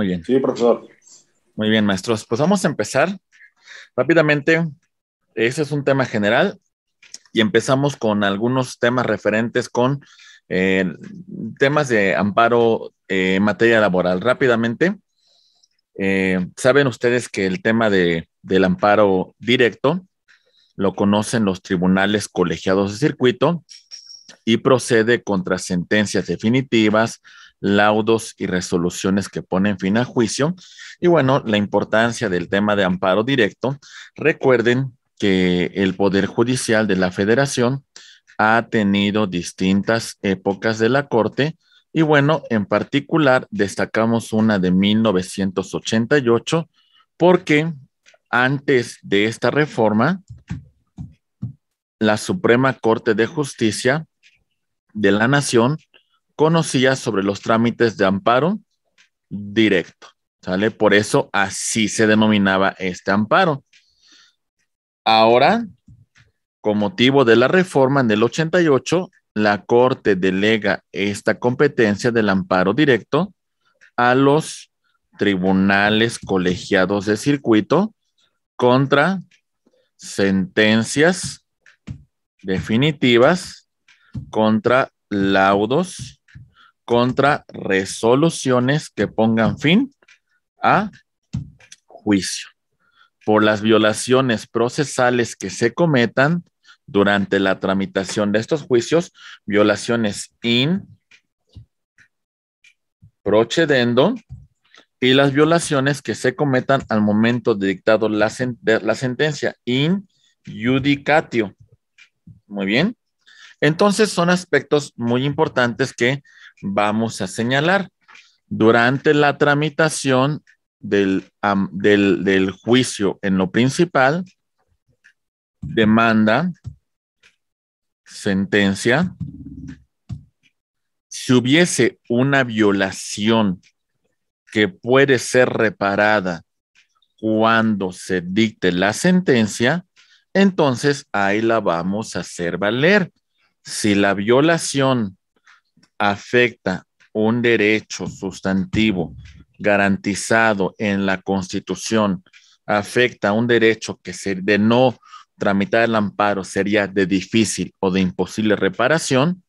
Muy bien. Sí, profesor. Muy bien, maestros. Pues vamos a empezar rápidamente. Ese es un tema general y empezamos con algunos temas referentes con eh, temas de amparo eh, en materia laboral. Rápidamente, eh, saben ustedes que el tema del amparo directo lo conocen los tribunales colegiados de circuito y procede contra sentencias definitivas, laudos y resoluciones que ponen fin a juicio. Y bueno, la importancia del tema de amparo directo. Recuerden que el Poder Judicial de la Federación ha tenido distintas épocas de la Corte. Y bueno, en particular destacamos una de 1988 porque antes de esta reforma, la Suprema Corte de Justicia de la Nación conocía sobre los trámites de amparo directo. ¿Sale? Por eso así se denominaba este amparo. Ahora, con motivo de la reforma en el 88, la Corte delega esta competencia del amparo directo a los tribunales colegiados de circuito contra sentencias definitivas, contra laudos contra resoluciones que pongan fin a juicio por las violaciones procesales que se cometan durante la tramitación de estos juicios, violaciones in procedendo y las violaciones que se cometan al momento de dictado la, la sentencia in judicatio. Muy bien. Entonces son aspectos muy importantes que vamos a señalar. Durante la tramitación del, juicio en lo principal, demanda, sentencia, si hubiese una violación que puede ser reparada cuando se dicte la sentencia, entonces ahí la vamos a hacer valer si la violación afecta un derecho sustantivo garantizado en la Constitución, afecta un derecho que de no tramitar el amparo sería de difícil o de imposible reparación,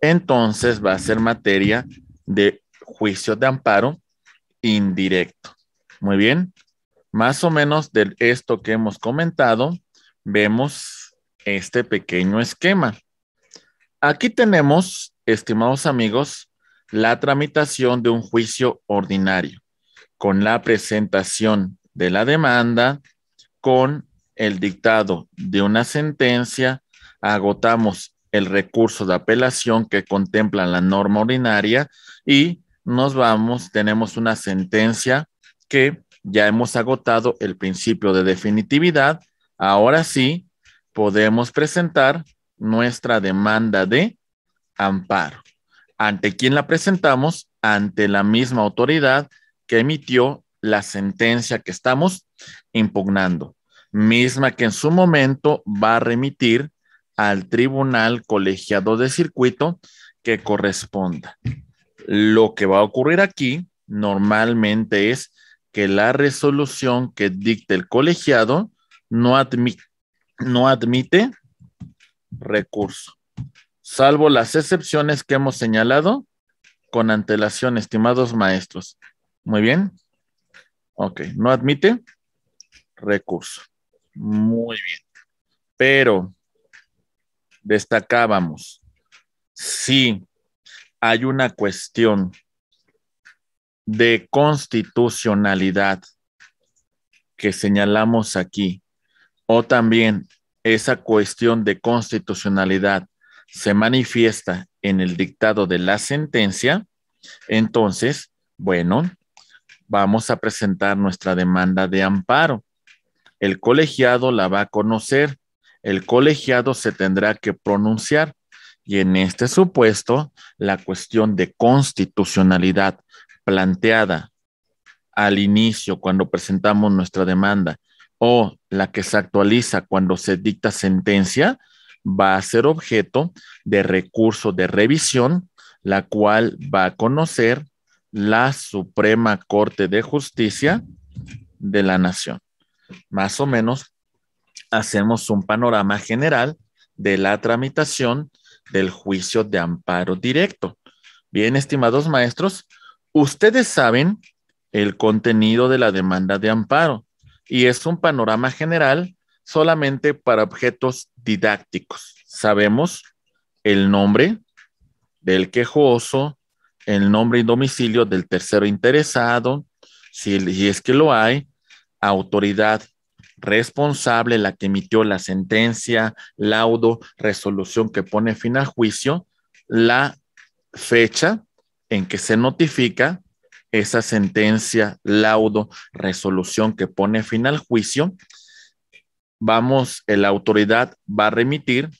entonces va a ser materia de juicio de amparo indirecto. Muy bien, más o menos de esto que hemos comentado, vemos este pequeño esquema. Aquí tenemos, estimados amigos, la tramitación de un juicio ordinario, con la presentación de la demanda, con el dictado de una sentencia, agotamos el recurso de apelación que contempla la norma ordinaria y nos vamos, tenemos una sentencia que ya hemos agotado el principio de definitividad. Ahora sí, podemos presentar nuestra demanda de amparo. ¿Ante quién la presentamos? Ante la misma autoridad que emitió la sentencia que estamos impugnando, misma que en su momento va a remitir al tribunal colegiado de circuito que corresponda. Lo que va a ocurrir aquí normalmente es que la resolución que dicte el colegiado no, admite no admite recurso, salvo las excepciones que hemos señalado con antelación, estimados maestros. Muy bien. Ok, no admite recurso. Muy bien. Pero destacábamos, si hay una cuestión de constitucionalidad que señalamos aquí, o también esa cuestión de constitucionalidad se manifiesta en el dictado de la sentencia, entonces, bueno, vamos a presentar nuestra demanda de amparo. El colegiado la va a conocer, el colegiado se tendrá que pronunciar y en este supuesto, la cuestión de constitucionalidad planteada al inicio cuando presentamos nuestra demanda o la que se actualiza cuando se dicta sentencia va a ser objeto de recurso de revisión, la cual va a conocer la Suprema Corte de Justicia de la Nación. Más o menos hacemos un panorama general de la tramitación del juicio de amparo directo. Bien, estimados maestros, ustedes saben el contenido de la demanda de amparo y es un panorama general solamente para objetos didácticos. Sabemos el nombre del quejoso, el nombre y domicilio del tercero interesado, si, es que lo hay, autoridad responsable, la que emitió la sentencia, laudo, resolución que pone fin al juicio, la fecha en que se notifica esa sentencia, laudo, resolución que pone fin al juicio, vamos, la autoridad va a remitir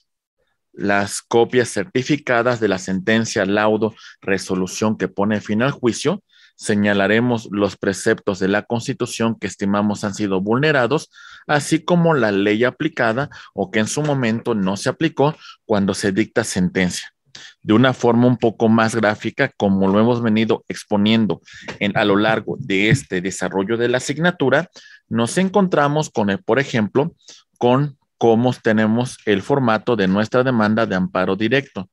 las copias certificadas de la sentencia, laudo, resolución que pone fin al juicio, señalaremos los preceptos de la Constitución que estimamos han sido vulnerados, así como la ley aplicada o que en su momento no se aplicó cuando se dicta sentencia de una forma un poco más gráfica, como lo hemos venido exponiendo a lo largo de este desarrollo de la asignatura, nos encontramos con, eh, por ejemplo, con cómo tenemos el formato de nuestra demanda de amparo directo.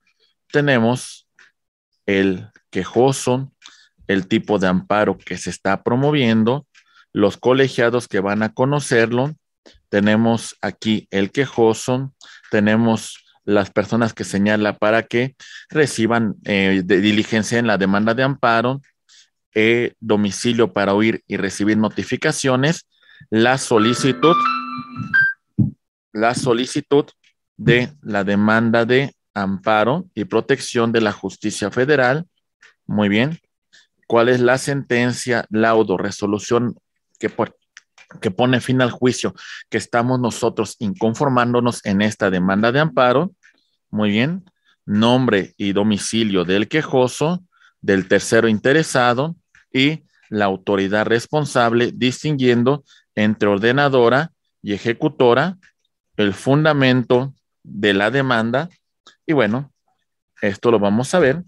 Tenemos el quejoso, el tipo de amparo que se está promoviendo, los colegiados que van a conocerlo, tenemos aquí el quejoso, tenemos las personas que señala para que reciban eh, diligencia en la demanda de amparo, eh, domicilio para oír y recibir notificaciones, la solicitud, la solicitud de la demanda de amparo y protección de la justicia federal. Muy bien. ¿Cuál es la sentencia, laudo, resolución que, que pone fin al juicio que estamos nosotros inconformándonos en esta demanda de amparo? Muy bien. Nombre y domicilio del quejoso, del tercero interesado y la autoridad responsable, distinguiendo entre ordenadora y ejecutora, el fundamento de la demanda. Y bueno, esto lo vamos a ver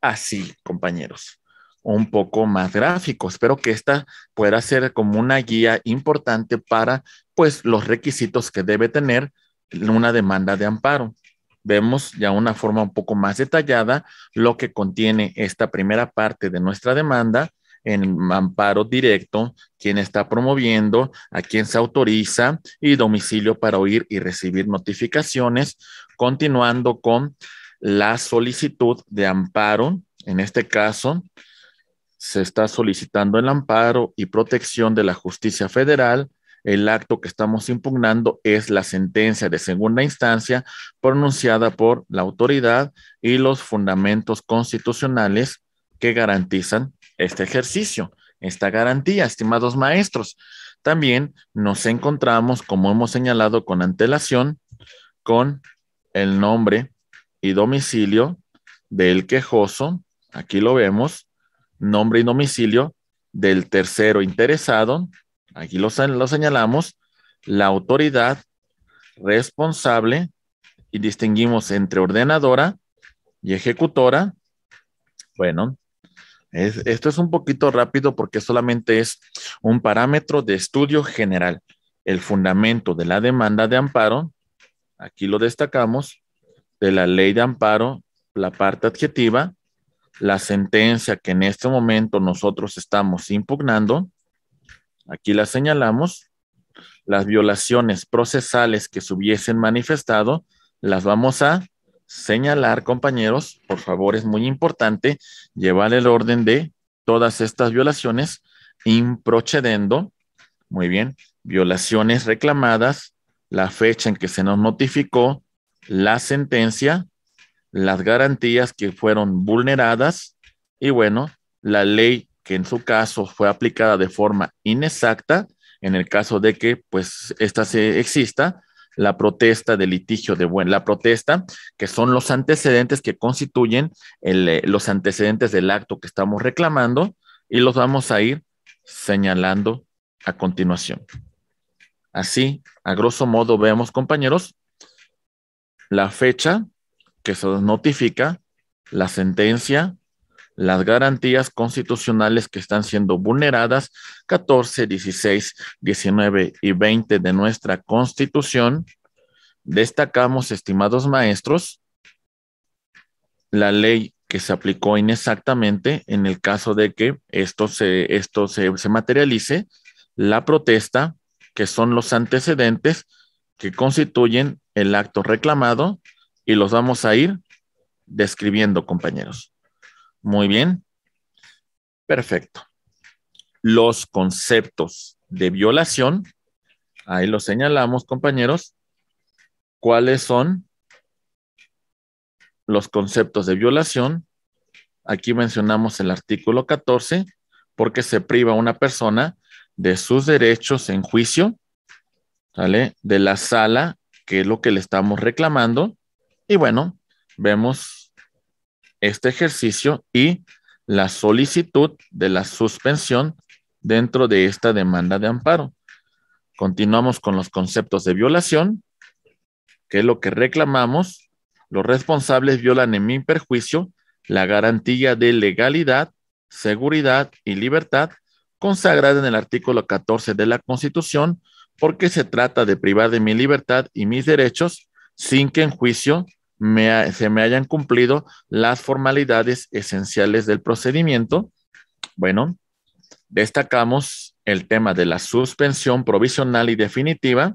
así, compañeros un poco más gráfico. Espero que esta pueda ser como una guía importante para pues los requisitos que debe tener una demanda de amparo vemos ya una forma un poco más detallada lo que contiene esta primera parte de nuestra demanda en amparo directo, quién está promoviendo, a quién se autoriza y domicilio para oír y recibir notificaciones, continuando con la solicitud de amparo. En este caso, se está solicitando el amparo y protección de la justicia federal el acto que estamos impugnando es la sentencia de segunda instancia pronunciada por la autoridad y los fundamentos constitucionales que garantizan este ejercicio, esta garantía, estimados maestros. También nos encontramos, como hemos señalado con antelación, con el nombre y domicilio del quejoso, aquí lo vemos, nombre y domicilio del tercero interesado, aquí lo, señalamos, la autoridad responsable y distinguimos entre ordenadora y ejecutora. Bueno, esto es un poquito rápido porque solamente es un parámetro de estudio general. El fundamento de la demanda de amparo, aquí lo destacamos, de la ley de amparo, la parte adjetiva, la sentencia que en este momento nosotros estamos impugnando, Aquí las señalamos. Las violaciones procesales que se hubiesen manifestado, las vamos a señalar, compañeros. Por favor, es muy importante llevar el orden de todas estas violaciones improcedendo. Muy bien. Violaciones reclamadas, la fecha en que se nos notificó, la sentencia, las garantías que fueron vulneradas y bueno, la ley que en su caso fue aplicada de forma inexacta, en el caso de que pues esta se exista, la protesta de litigio de buen, la protesta, que son los antecedentes que constituyen eh, los antecedentes del acto que estamos reclamando y los vamos a ir señalando a continuación. Así, a grosso modo, vemos, compañeros, la fecha que se nos notifica, la sentencia, las garantías constitucionales que están siendo vulneradas 14, 16, 19 y 20 de nuestra Constitución. Destacamos, estimados maestros, la ley que se aplicó inexactamente en el caso de que esto se, esto se materialice, la protesta, que son los antecedentes que constituyen el acto reclamado, y los vamos a ir describiendo, compañeros. Muy bien. Perfecto. Los conceptos de violación, ahí los señalamos, compañeros. ¿Cuáles son los conceptos de violación? Aquí mencionamos el artículo 14, porque se priva a una persona de sus derechos en juicio, ¿sale? De la sala, que es lo que le estamos reclamando. Y bueno, vemos este ejercicio y la solicitud de la suspensión dentro de esta demanda de amparo. Continuamos con los conceptos de violación, que es lo que reclamamos. Los responsables violan en mi perjuicio la garantía de legalidad, seguridad y libertad consagrada en el artículo 14 de la Constitución, porque se trata de privar de mi libertad y mis derechos sin que en juicio se me hayan cumplido las formalidades esenciales del procedimiento. Bueno, destacamos el tema de la suspensión provisional y definitiva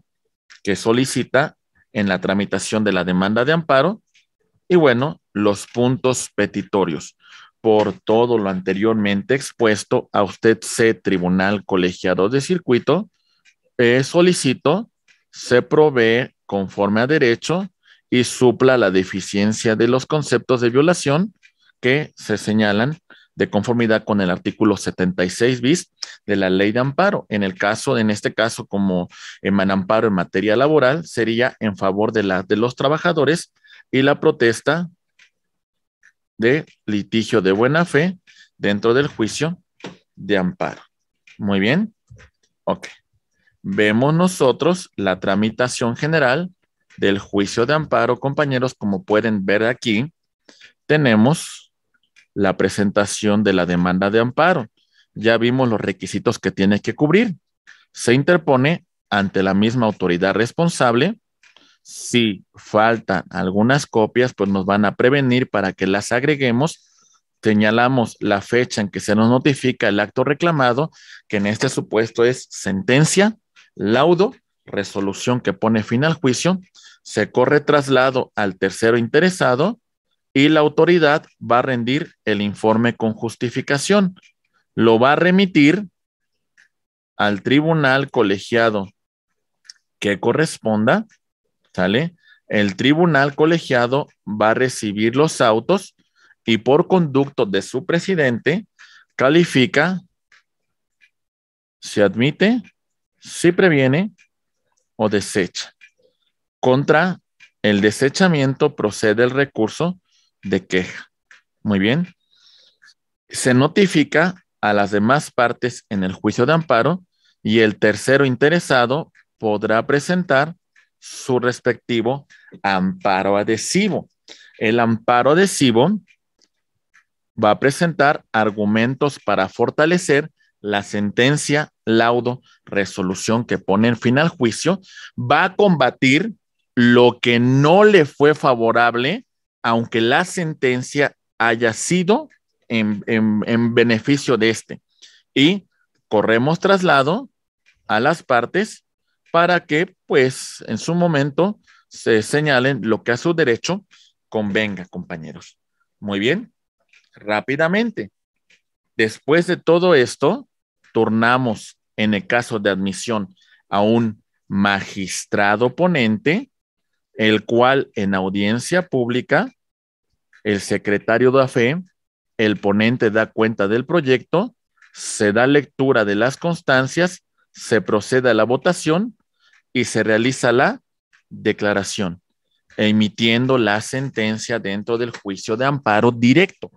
que solicita en la tramitación de la demanda de amparo y bueno, los puntos petitorios. Por todo lo anteriormente expuesto a usted, C Tribunal Colegiado de Circuito, eh, solicito se provee conforme a derecho y supla la deficiencia de los conceptos de violación que se señalan de conformidad con el artículo 76 bis de la ley de amparo. En el caso, en este caso, como en amparo en materia laboral, sería en favor de, la, de los trabajadores y la protesta de litigio de buena fe dentro del juicio de amparo. Muy bien. Ok. Vemos nosotros la tramitación general del juicio de amparo, compañeros, como pueden ver aquí, tenemos la presentación de la demanda de amparo. Ya vimos los requisitos que tiene que cubrir. Se interpone ante la misma autoridad responsable. Si faltan algunas copias, pues nos van a prevenir para que las agreguemos. Señalamos la fecha en que se nos notifica el acto reclamado, que en este supuesto es sentencia, laudo, resolución que pone fin al juicio se corre traslado al tercero interesado y la autoridad va a rendir el informe con justificación. Lo va a remitir al tribunal colegiado que corresponda, ¿sale? El tribunal colegiado va a recibir los autos y por conducto de su presidente califica si admite, si previene o desecha. Contra el desechamiento procede el recurso de queja. Muy bien. Se notifica a las demás partes en el juicio de amparo y el tercero interesado podrá presentar su respectivo amparo adhesivo. El amparo adhesivo va a presentar argumentos para fortalecer la sentencia, laudo, resolución que pone en fin al juicio, va a combatir lo que no le fue favorable, aunque la sentencia haya sido en, beneficio de este. Y corremos traslado a las partes para que, pues, en su momento se señalen lo que a su derecho convenga, compañeros. Muy bien, rápidamente. Después de todo esto, turnamos en el caso de admisión a un magistrado ponente el cual en audiencia pública el secretario da fe, el ponente da cuenta del proyecto, se da lectura de las constancias, se procede a la votación y se realiza la declaración, emitiendo la sentencia dentro del juicio de amparo directo.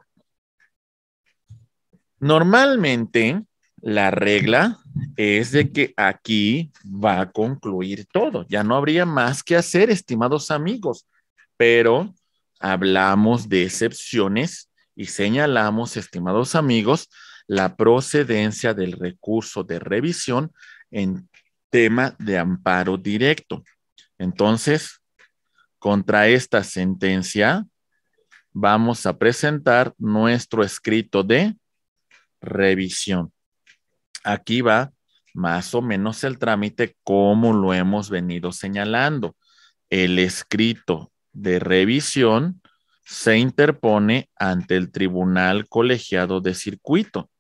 Normalmente, la regla es de que aquí va a concluir todo. Ya no habría más que hacer, estimados amigos, pero hablamos de excepciones y señalamos, estimados amigos, la procedencia del recurso de revisión en tema de amparo directo. Entonces, contra esta sentencia, vamos a presentar nuestro escrito de revisión aquí va más o menos el trámite como lo hemos venido señalando. El escrito de revisión se interpone ante el Tribunal Colegiado de Circuito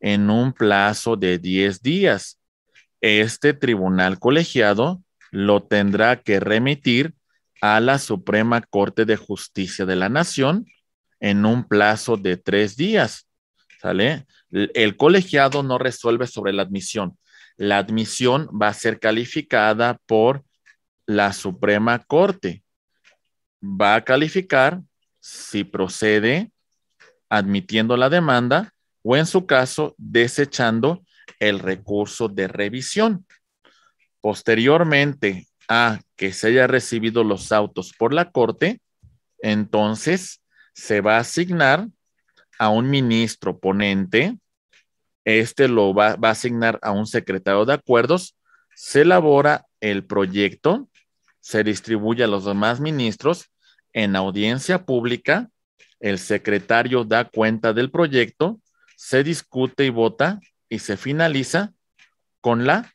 en un plazo de 10 días. Este tribunal colegiado lo tendrá que remitir a la Suprema Corte de Justicia de la Nación en un plazo de tres días. ¿Sale? El colegiado no resuelve sobre la admisión. La admisión va a ser calificada por la Suprema Corte. Va a calificar si procede admitiendo la demanda o en su caso desechando el recurso de revisión. Posteriormente a que se haya recibido los autos por la Corte, entonces se va a asignar a un ministro ponente este lo va, a asignar a un secretario de acuerdos, se elabora el proyecto, se distribuye a los demás ministros en audiencia pública, el secretario da cuenta del proyecto, se discute y vota y se finaliza con la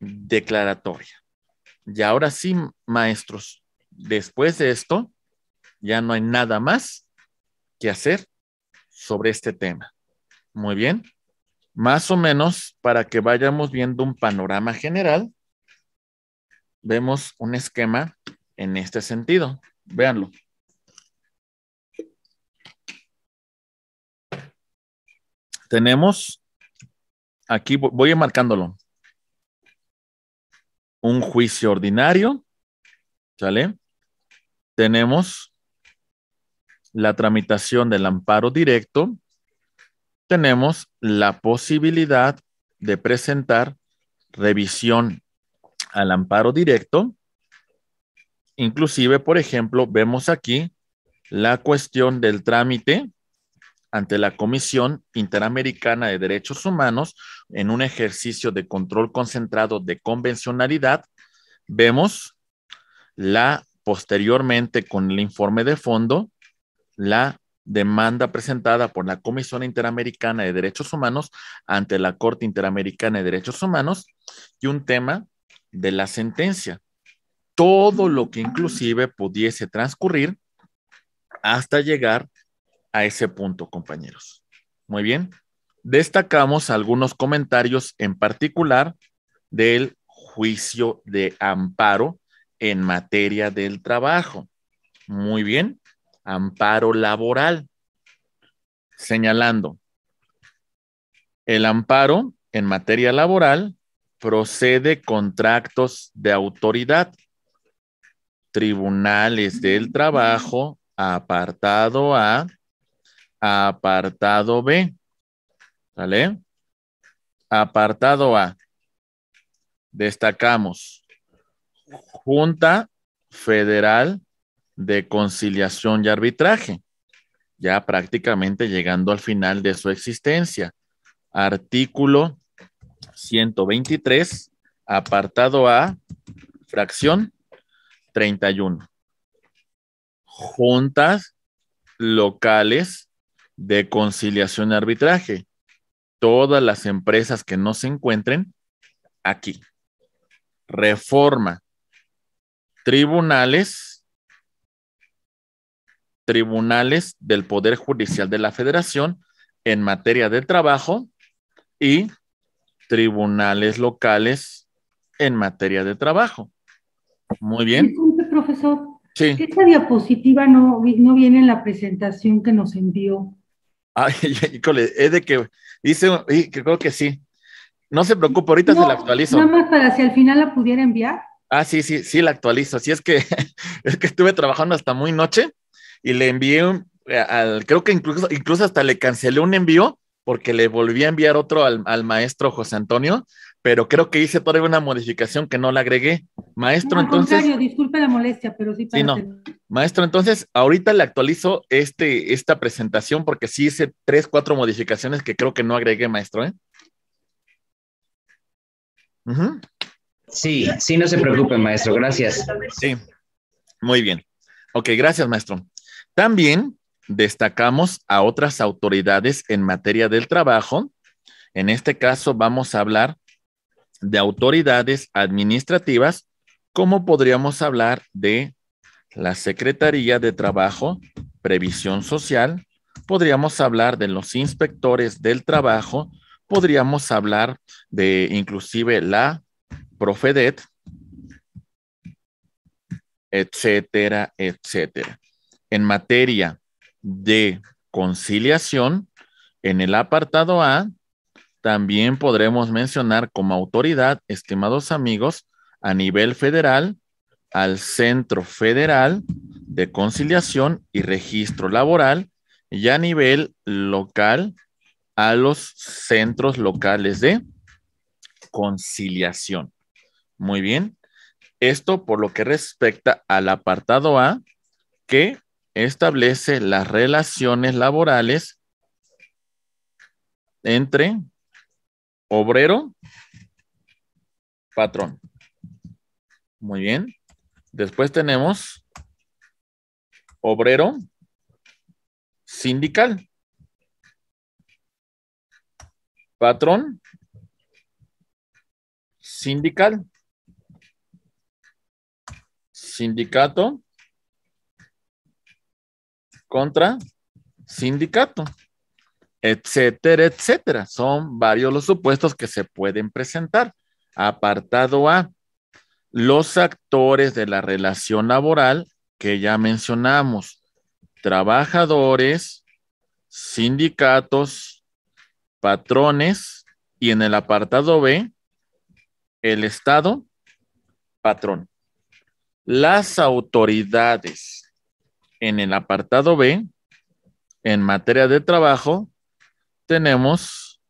declaratoria. Y ahora sí, maestros, después de esto, ya no hay nada más que hacer sobre este tema. Muy bien más o menos para que vayamos viendo un panorama general, vemos un esquema en este sentido. Véanlo. Tenemos, aquí voy marcándolo, un juicio ordinario, ¿sale? Tenemos la tramitación del amparo directo, tenemos la posibilidad de presentar revisión al amparo directo. Inclusive, por ejemplo, vemos aquí la cuestión del trámite ante la Comisión Interamericana de Derechos Humanos en un ejercicio de control concentrado de convencionalidad. Vemos la posteriormente con el informe de fondo, la demanda presentada por la Comisión Interamericana de Derechos Humanos ante la Corte Interamericana de Derechos Humanos y un tema de la sentencia. Todo lo que inclusive pudiese transcurrir hasta llegar a ese punto, compañeros. Muy bien. Destacamos algunos comentarios en particular del juicio de amparo en materia del trabajo. Muy bien amparo laboral, señalando, el amparo en materia laboral procede contratos de autoridad, tribunales del trabajo, apartado A, apartado B. ¿Sale? Apartado A. Destacamos Junta Federal de conciliación y arbitraje, ya prácticamente llegando al final de su existencia. Artículo 123, apartado A, fracción 31. Juntas locales de conciliación y arbitraje. Todas las empresas que no se encuentren aquí. Reforma. Tribunales tribunales del Poder Judicial de la Federación en materia de trabajo y tribunales locales en materia de trabajo. Muy bien. profesor. Sí. Esta diapositiva no, no viene en la presentación que nos envió. Ay, híjole, es de que dice, creo que sí. No se preocupe, ahorita se la actualizo. Nada más para si al final la pudiera enviar. Ah, sí, sí, sí la actualizo. Así es que es que estuve trabajando hasta muy noche y le envié, eh, al, creo que incluso, incluso hasta le cancelé un envío porque le volví a enviar otro al, maestro José Antonio, pero creo que hice todavía una modificación que no la agregué. Maestro, no, al entonces. disculpe la molestia, pero sí Maestro, entonces, ahorita le actualizo este, esta presentación porque sí hice tres, cuatro modificaciones que creo que no agregué, maestro, ¿eh? Sí, sí, no se preocupen, maestro, gracias. Sí, muy bien. Ok, gracias, maestro. También destacamos a otras autoridades en materia del trabajo. En este caso vamos a hablar de autoridades administrativas, como podríamos hablar de la Secretaría de Trabajo, Previsión Social, podríamos hablar de los inspectores del trabajo, podríamos hablar de inclusive la Profedet, etcétera, etcétera en materia de conciliación, en el apartado A, también podremos mencionar como autoridad, estimados amigos, a nivel federal, al Centro Federal de Conciliación y Registro Laboral y a nivel local, a los centros locales de conciliación. Muy bien. Esto por lo que respecta al apartado A, que establece las relaciones laborales entre obrero, patrón. Muy bien. Después tenemos obrero sindical. Patrón sindical. Sindicato contra sindicato, etcétera, etcétera. Son varios los supuestos que se pueden presentar. Apartado A, los actores de la relación laboral que ya mencionamos, trabajadores, sindicatos, patrones y en el apartado B, el Estado, patrón. Las autoridades en el apartado B, en materia de trabajo, tenemos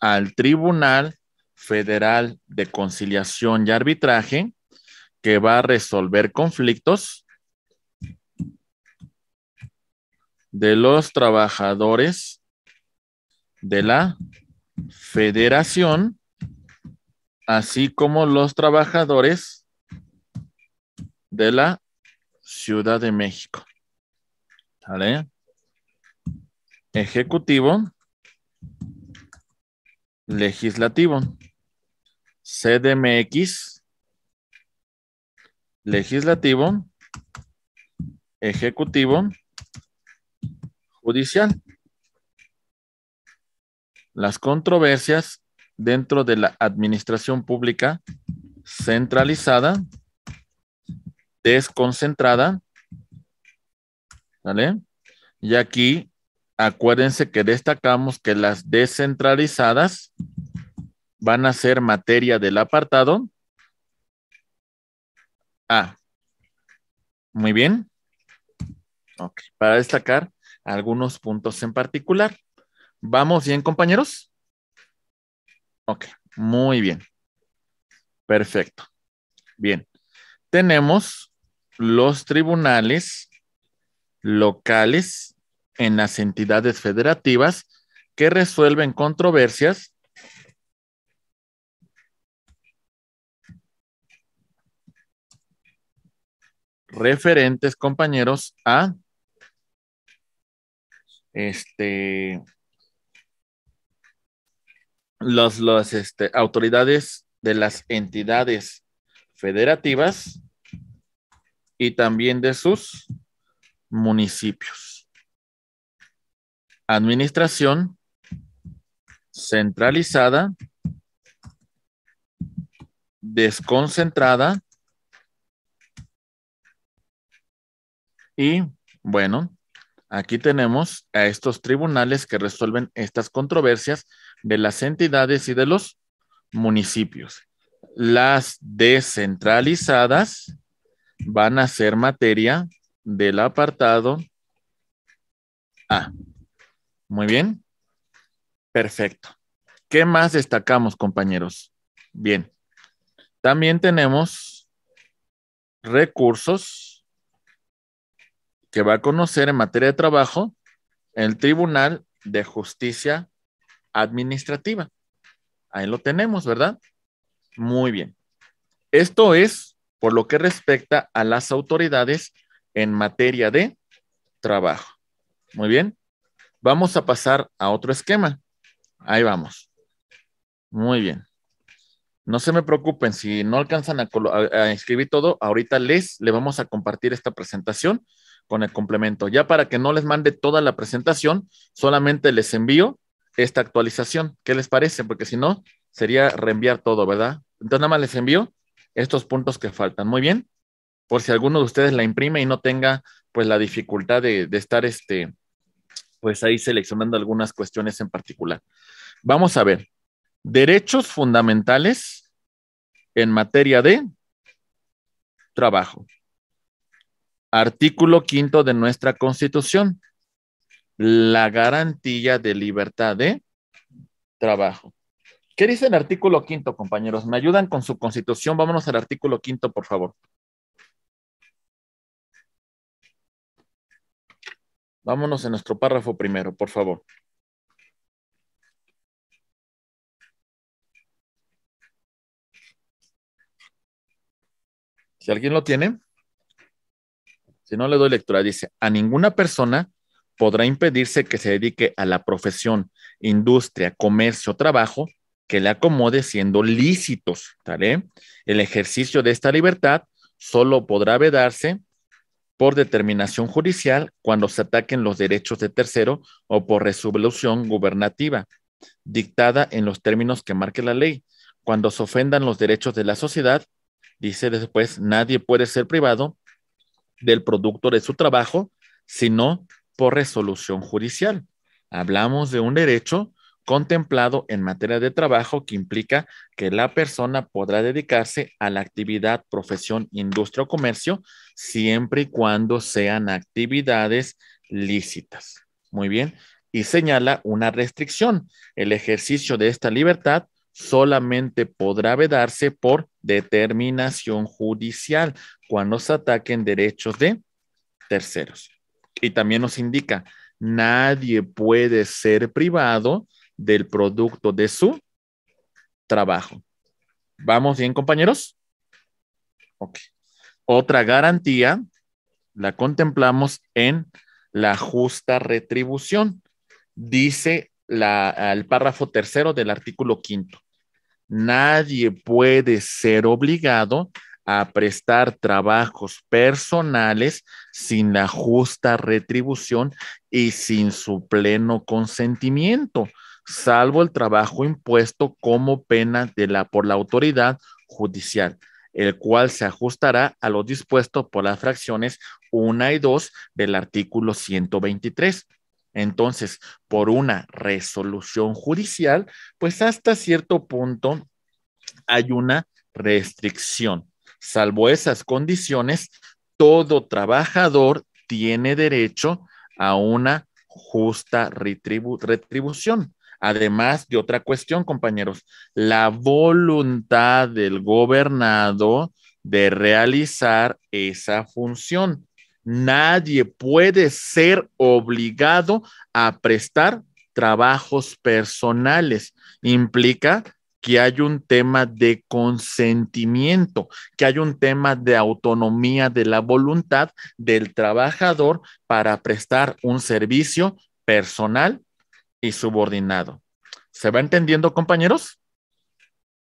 al Tribunal Federal de Conciliación y Arbitraje, que va a resolver conflictos de los trabajadores de la federación, así como los trabajadores de la Ciudad de México. Ejecutivo. Legislativo. CDMX. Legislativo. Ejecutivo. Judicial. Las controversias dentro de la administración pública centralizada, desconcentrada, ¿Vale? Y aquí, acuérdense que destacamos que las descentralizadas van a ser materia del apartado A. Muy bien. Ok, para destacar algunos puntos en particular. ¿Vamos bien, compañeros? Ok, muy bien. Perfecto. Bien. Tenemos los tribunales locales en las entidades federativas que resuelven controversias referentes, compañeros, a este las este, autoridades de las entidades federativas y también de sus municipios. Administración centralizada, desconcentrada y, bueno, aquí tenemos a estos tribunales que resuelven estas controversias de las entidades y de los municipios. Las descentralizadas van a ser materia del apartado A. Muy bien. Perfecto. ¿Qué más destacamos, compañeros? Bien. También tenemos recursos que va a conocer en materia de trabajo el Tribunal de Justicia Administrativa. Ahí lo tenemos, ¿verdad? Muy bien. Esto es por lo que respecta a las autoridades en materia de trabajo. Muy bien. Vamos a pasar a otro esquema. Ahí vamos. Muy bien. No se me preocupen, si no alcanzan a, escribir todo, ahorita les le vamos a compartir esta presentación con el complemento. Ya para que no les mande toda la presentación, solamente les envío esta actualización. ¿Qué les parece? Porque si no, sería reenviar todo, ¿verdad? Entonces nada más les envío estos puntos que faltan. Muy bien por si alguno de ustedes la imprime y no tenga pues la dificultad de, estar este, pues ahí seleccionando algunas cuestiones en particular. Vamos a ver, derechos fundamentales en materia de trabajo. Artículo quinto de nuestra Constitución, la garantía de libertad de trabajo. ¿Qué dice el artículo quinto, compañeros? ¿Me ayudan con su constitución? Vámonos al artículo quinto, por favor. Vámonos en nuestro párrafo primero, por favor. Si alguien lo tiene, si no le doy lectura, dice, a ninguna persona podrá impedirse que se dedique a la profesión, industria, comercio, trabajo que le acomode siendo lícitos. El ejercicio de esta libertad solo podrá vedarse por determinación judicial cuando se ataquen los derechos de tercero o por resolución gubernativa dictada en los términos que marque la ley, cuando se ofendan los derechos de la sociedad, dice después, nadie puede ser privado del producto de su trabajo, sino por resolución judicial. Hablamos de un derecho contemplado en materia de trabajo que implica que la persona podrá dedicarse a la actividad, profesión, industria o comercio siempre y cuando sean actividades lícitas. Muy bien. Y señala una restricción. El ejercicio de esta libertad solamente podrá vedarse por determinación judicial cuando se ataquen derechos de terceros. Y también nos indica, nadie puede ser privado del producto de su trabajo. ¿Vamos bien, compañeros? Ok. Otra garantía la contemplamos en la justa retribución. Dice la, el párrafo tercero del artículo quinto. Nadie puede ser obligado a prestar trabajos personales sin la justa retribución y sin su pleno consentimiento, salvo el trabajo impuesto como pena de la, por la autoridad judicial, el cual se ajustará a lo dispuesto por las fracciones 1 y 2 del artículo 123. Entonces, por una resolución judicial, pues hasta cierto punto hay una restricción. Salvo esas condiciones, todo trabajador tiene derecho a una justa retribución. Además de otra cuestión, compañeros, la voluntad del gobernado de realizar esa función. Nadie puede ser obligado a prestar trabajos personales. Implica que hay un tema de consentimiento, que hay un tema de autonomía de la voluntad del trabajador para prestar un servicio personal y subordinado. ¿Se va entendiendo, compañeros?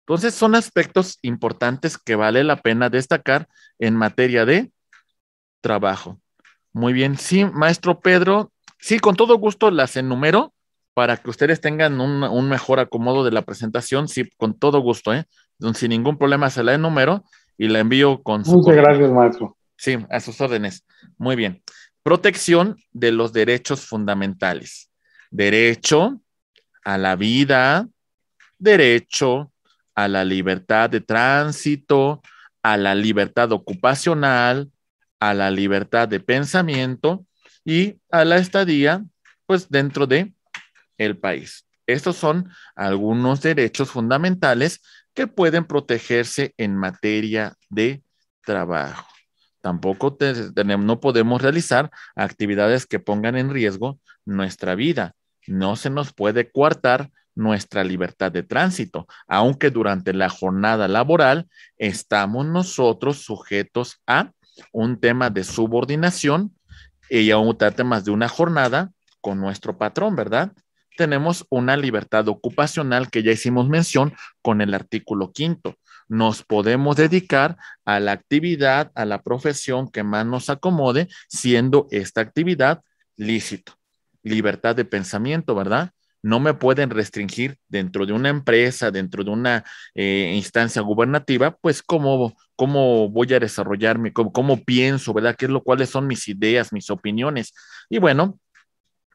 Entonces, son aspectos importantes que vale la pena destacar en materia de trabajo. Muy bien, sí, maestro Pedro. Sí, con todo gusto las enumero para que ustedes tengan un, mejor acomodo de la presentación. Sí, con todo gusto, ¿eh? Sin ningún problema se la enumero y la envío con gracias, maestro. Sí, a sus órdenes. Muy bien. Protección de los derechos fundamentales derecho a la vida, derecho a la libertad de tránsito, a la libertad ocupacional, a la libertad de pensamiento y a la estadía, pues dentro de el país. Estos son algunos derechos fundamentales que pueden protegerse en materia de trabajo. Tampoco no podemos realizar actividades que pongan en riesgo nuestra vida, no se nos puede coartar nuestra libertad de tránsito, aunque durante la jornada laboral estamos nosotros sujetos a un tema de subordinación y a un tema de una jornada con nuestro patrón, ¿verdad? Tenemos una libertad ocupacional que ya hicimos mención con el artículo quinto. Nos podemos dedicar a la actividad, a la profesión que más nos acomode, siendo esta actividad lícito libertad de pensamiento, ¿verdad? No me pueden restringir dentro de una empresa, dentro de una eh, instancia gubernativa, pues cómo, voy a desarrollarme, cómo, pienso, ¿verdad? ¿Qué es lo, cuáles son mis ideas, mis opiniones? Y bueno,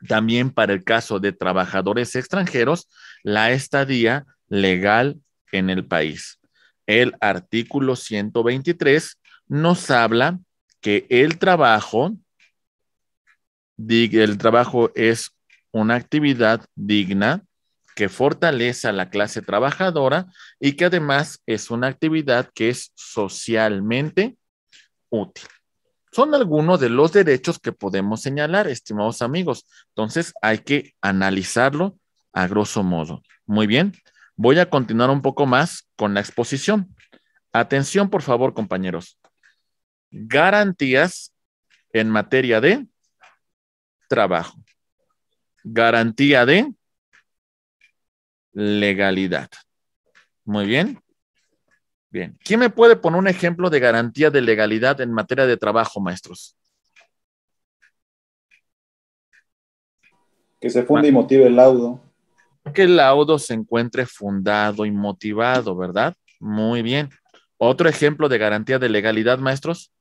también para el caso de trabajadores extranjeros, la estadía legal en el país. El artículo 123 nos habla que el trabajo el trabajo es una actividad digna que fortalece a la clase trabajadora y que además es una actividad que es socialmente útil. Son algunos de los derechos que podemos señalar, estimados amigos. Entonces hay que analizarlo a grosso modo. Muy bien, voy a continuar un poco más con la exposición. Atención, por favor, compañeros. Garantías en materia de trabajo. Garantía de legalidad. Muy bien. Bien. ¿Quién me puede poner un ejemplo de garantía de legalidad en materia de trabajo, maestros? Que se funde y motive el laudo. Que el laudo se encuentre fundado y motivado, ¿verdad? Muy bien. Otro ejemplo de garantía de legalidad, maestros.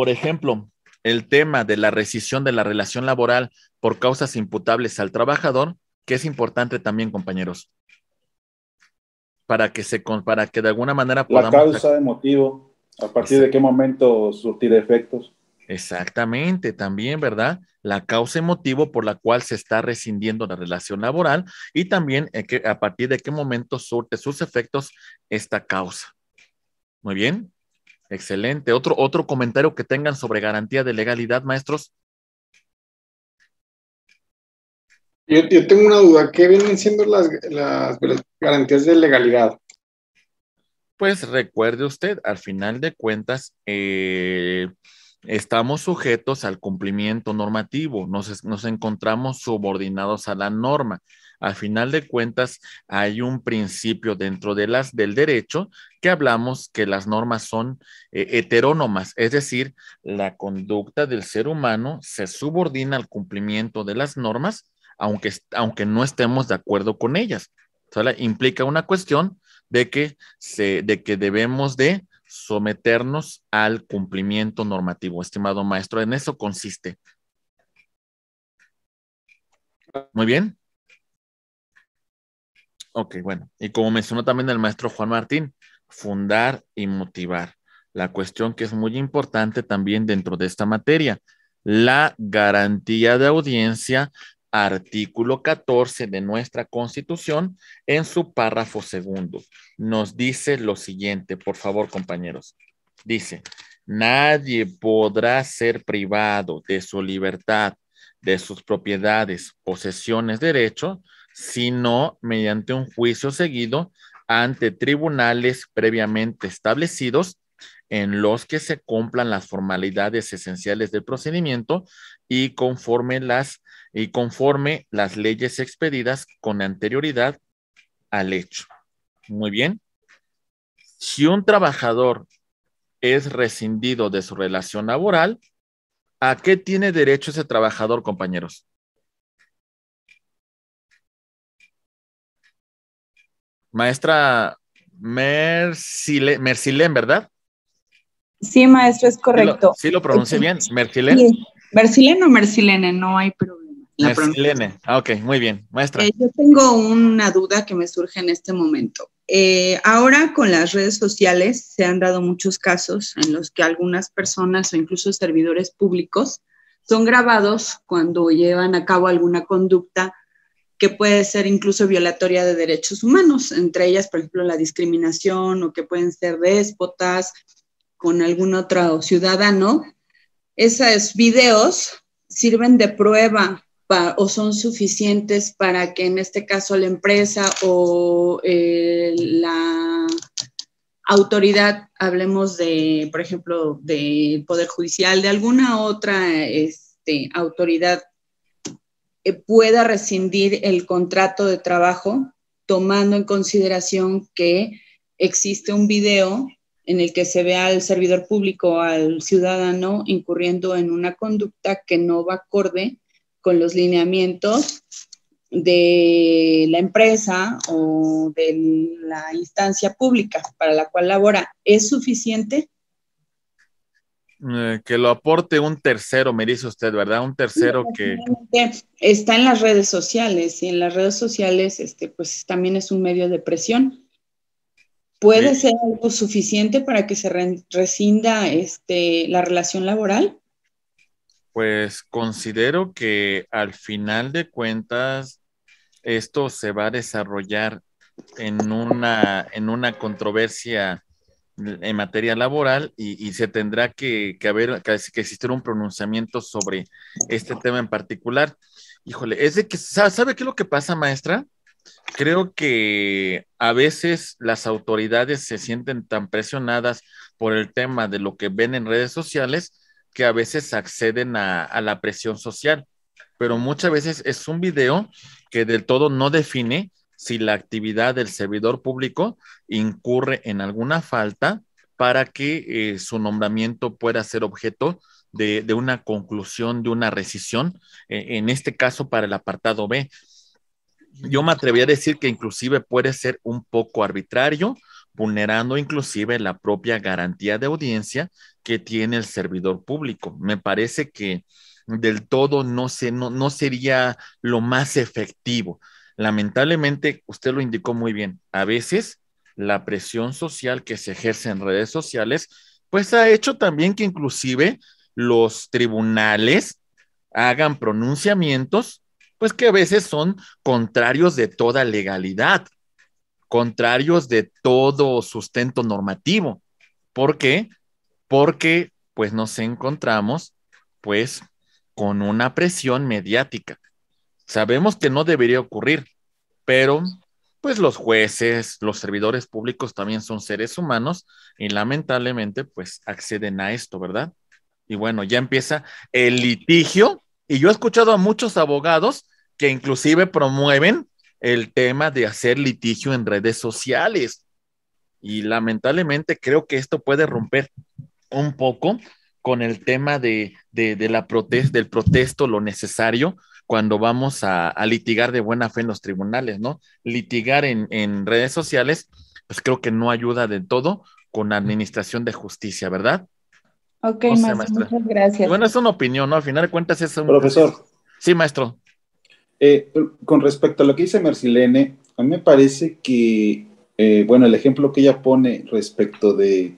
Por ejemplo, el tema de la rescisión de la relación laboral por causas imputables al trabajador, que es importante también, compañeros, para que, se, para que de alguna manera podamos... La causa de motivo, a partir de qué momento surtir efectos. Exactamente, también, ¿verdad? La causa y motivo por la cual se está rescindiendo la relación laboral y también eh, a partir de qué momento surte sus efectos esta causa. Muy bien. Excelente. Otro, otro comentario que tengan sobre garantía de legalidad, maestros. Yo, tengo una duda. ¿Qué vienen siendo las, garantías de legalidad? Pues recuerde usted, al final de cuentas, eh, estamos sujetos al cumplimiento normativo, nos, nos encontramos subordinados a la norma. Al final de cuentas, hay un principio dentro de las del derecho que hablamos que las normas son eh, heterónomas, es decir, la conducta del ser humano se subordina al cumplimiento de las normas, aunque, aunque no estemos de acuerdo con ellas. Implica una cuestión de que, se, de que debemos de someternos al cumplimiento normativo, estimado maestro. En eso consiste. Muy bien. Ok, bueno. Y como mencionó también el maestro Juan Martín, fundar y motivar. La cuestión que es muy importante también dentro de esta materia, la garantía de audiencia, artículo 14 de nuestra Constitución, en su párrafo segundo. Nos dice lo siguiente, por favor, compañeros. Dice, nadie podrá ser privado de su libertad, de sus propiedades, posesiones, derechos, sino mediante un juicio seguido ante tribunales previamente establecidos en los que se cumplan las formalidades esenciales del procedimiento y conforme las y conforme las leyes expedidas con anterioridad al hecho. Muy bien. Si un trabajador es rescindido de su relación laboral, ¿a qué tiene derecho ese trabajador, compañeros? maestra Mercile, Mercilén, ¿verdad? Sí, maestra, es correcto. Sí, lo, pronuncie bien, Mercilén. Sí. o Mercilene, no hay problema. Mercilene, ah, ok, muy bien, maestra. Eh, yo tengo una duda que me surge en este momento. Eh, ahora con las redes sociales se han dado muchos casos en los que algunas personas o incluso servidores públicos son grabados cuando llevan a cabo alguna conducta que puede ser incluso violatoria de derechos humanos, entre ellas, por ejemplo, la discriminación o que pueden ser déspotas con algún otro ciudadano. Esos videos sirven de prueba o son suficientes para que en este caso la empresa o eh, la autoridad, hablemos de, por ejemplo, del Poder Judicial, de alguna otra este, autoridad eh, pueda rescindir el contrato de trabajo tomando en consideración que existe un video en el que se ve al servidor público, al ciudadano, incurriendo en una conducta que no va acorde con los lineamientos de la empresa o de la instancia pública para la cual labora. ¿Es suficiente? Eh, que lo aporte un tercero, me dice usted, ¿verdad? Un tercero que... Está en las redes sociales y en las redes sociales, este, pues también es un medio de presión. Puede ser algo suficiente para que se rescinda este, la relación laboral. Pues considero que al final de cuentas esto se va a desarrollar en una, en una controversia en materia laboral y, se tendrá que, haber, que, existir un pronunciamiento sobre este tema en particular. Híjole, es de que, ¿sabe qué es lo que pasa, maestra? Creo que a veces las autoridades se sienten tan presionadas por el tema de lo que ven en redes sociales que a veces acceden a, a la presión social, pero muchas veces es un video que del todo no define si la actividad del servidor público incurre en alguna falta para que eh, su nombramiento pueda ser objeto de, una conclusión, de una rescisión, e, en este caso para el apartado B. Yo me atrevería a decir que inclusive puede ser un poco arbitrario, vulnerando inclusive la propia garantía de audiencia que tiene el servidor público. Me parece que del todo no, no sería lo más efectivo lamentablemente, usted lo indicó muy bien, a veces la presión social que se ejerce en redes sociales, pues ha hecho también que inclusive los tribunales hagan pronunciamientos, pues que a veces son contrarios de toda legalidad, contrarios de todo sustento normativo. ¿Por qué? Porque pues nos encontramos pues con una presión mediática. Sabemos que no debería ocurrir, pero pues los jueces, los servidores públicos también son seres humanos y lamentablemente pues acceden a esto, ¿verdad? Y bueno, ya empieza el litigio y yo he escuchado a muchos abogados que inclusive promueven el tema de hacer litigio en redes sociales. Y lamentablemente creo que esto puede romper un poco con el tema de, la protesta, del protesto, lo necesario cuando vamos a, litigar de buena fe en los tribunales, ¿no? Litigar en, redes sociales, pues creo que no ayuda de todo con la administración de justicia, ¿verdad? Ok, maestro, muchas gracias. Bueno, es una opinión, ¿no? Al final de cuentas es un... Profesor. Sí, maestro. Eh, con respecto a lo que dice Mercilene, a mí me parece que, eh, bueno, el ejemplo que ella pone respecto de,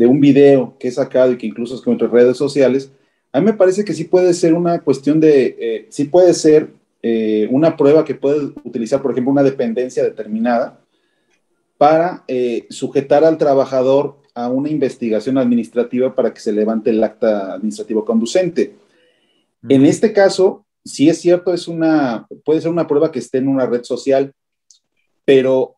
un video que he sacado y que incluso es que otras redes sociales, a mí me parece que sí puede ser una cuestión de, eh, sí puede ser eh, una prueba que puede utilizar, por ejemplo, una dependencia determinada para eh, sujetar al trabajador a una investigación administrativa para que se levante el acta administrativo conducente. En este caso, sí es cierto, es una, puede ser una prueba que esté en una red social, pero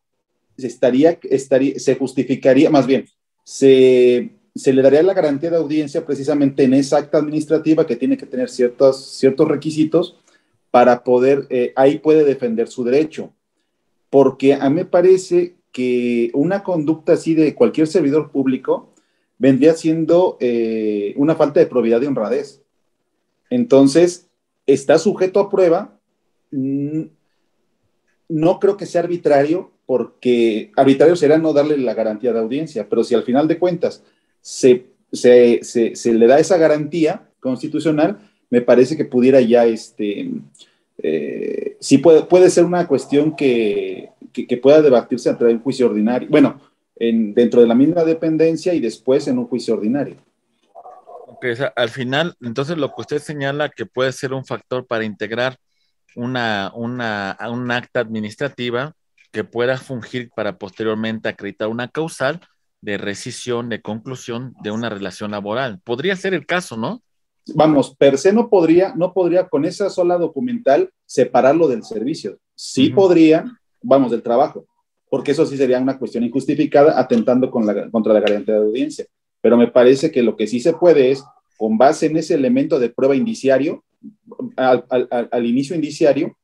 estaría, estaría, se justificaría, más bien, se se le daría la garantía de audiencia precisamente en esa acta administrativa que tiene que tener ciertos, ciertos requisitos para poder, eh, ahí puede defender su derecho. Porque a mí me parece que una conducta así de cualquier servidor público vendría siendo eh, una falta de probidad y honradez. Entonces, está sujeto a prueba. Mm, no creo que sea arbitrario, porque arbitrario será no darle la garantía de audiencia, pero si al final de cuentas se, le da esa garantía constitucional, me parece que pudiera ya, este, eh, sí puede, ser una cuestión que, pueda debatirse a través de un juicio ordinario, bueno, dentro de la misma dependencia y después en un juicio ordinario. al final, entonces lo que usted señala que puede ser un factor para integrar una, una, acta administrativa que pueda fungir para posteriormente acreditar una causal, de rescisión, de conclusión de una relación laboral. Podría ser el caso, ¿no? Vamos, per se no podría, no podría con esa sola documental separarlo del servicio. Sí podría, vamos, del trabajo, porque eso sí sería una cuestión injustificada atentando con la, contra la garantía de audiencia. Pero me parece que lo que sí se puede es, con base en ese elemento de prueba indiciario, al, al inicio indiciario,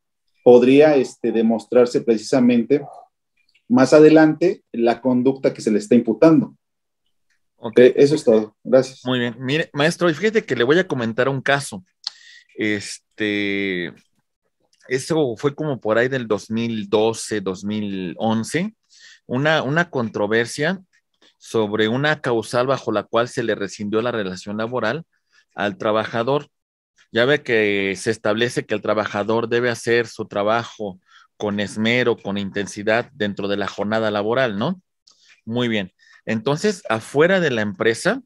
podría este, demostrarse precisamente más adelante la conducta que se le está imputando. Okay. Eh, eso es todo. Gracias. Muy bien. Mire, maestro, fíjate que le voy a comentar un caso. Este, eso fue como por ahí del 2012, 2011, una, una controversia sobre una causal bajo la cual se le rescindió la relación laboral al trabajador. Ya ve que se establece que el trabajador debe hacer su trabajo con esmero, con intensidad dentro de la jornada laboral, ¿no? Muy bien. Entonces, afuera de la empresa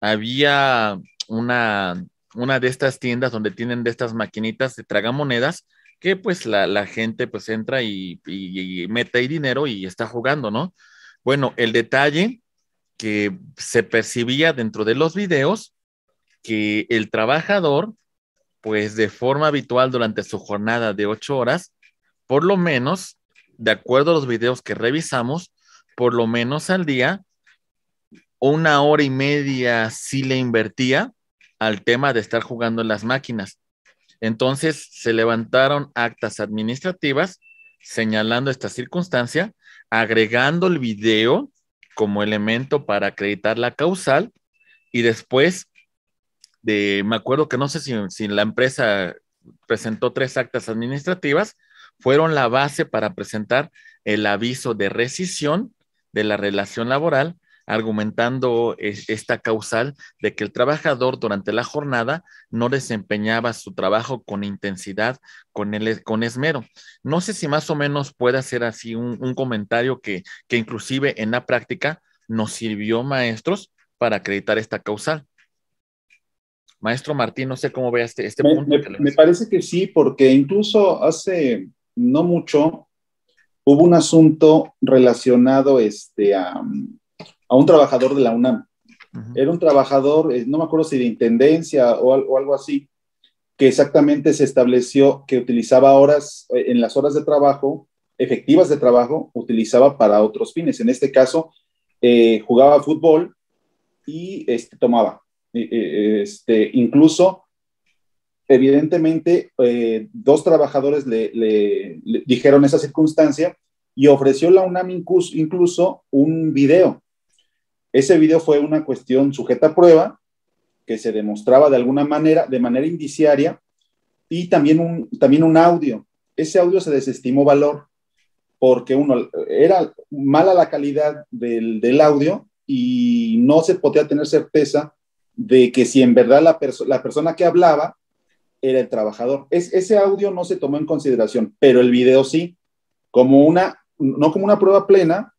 había una, una de estas tiendas donde tienen de estas maquinitas de tragamonedas que pues la, gente pues entra y, y, mete ahí dinero y está jugando, ¿no? Bueno, el detalle que se percibía dentro de los videos, que el trabajador pues de forma habitual durante su jornada de ocho horas, por lo menos, de acuerdo a los videos que revisamos, por lo menos al día, una hora y media sí le invertía al tema de estar jugando en las máquinas. Entonces se levantaron actas administrativas señalando esta circunstancia, agregando el video como elemento para acreditar la causal y después de, me acuerdo que no sé si la empresa presentó tres actas administrativas, fueron la base para presentar el aviso de rescisión de la relación laboral, argumentando eh, esta causal de que el trabajador durante la jornada no desempeñaba su trabajo con intensidad, con, con esmero. No sé si más o menos puede hacer así un, comentario que, inclusive en la práctica nos sirvió, maestros, para acreditar esta causal. Maestro Martín, no sé cómo ve este, este punto. me, parece que sí, porque incluso hace no mucho, hubo un asunto relacionado este, a, un trabajador de la UNAM. Era un trabajador, eh, no me acuerdo si de intendencia o, algo así, que exactamente se estableció que utilizaba horas, eh, en las horas de trabajo, efectivas de trabajo, utilizaba para otros fines. En este caso, eh, jugaba fútbol y este, tomaba. Este, incluso Evidentemente, eh, dos trabajadores le, dijeron esa circunstancia y ofreció la UNAM incluso, un video. Ese video fue una cuestión sujeta a prueba que se demostraba de alguna manera, de manera indiciaria, y también un, también un audio. Ese audio se desestimó valor porque uno era mala la calidad del, del, audio y no se podía tener certeza de que si en verdad la, la persona que hablaba era el trabajador. Es, ese audio no se tomó en consideración, pero el video sí, como una, no como una prueba plena,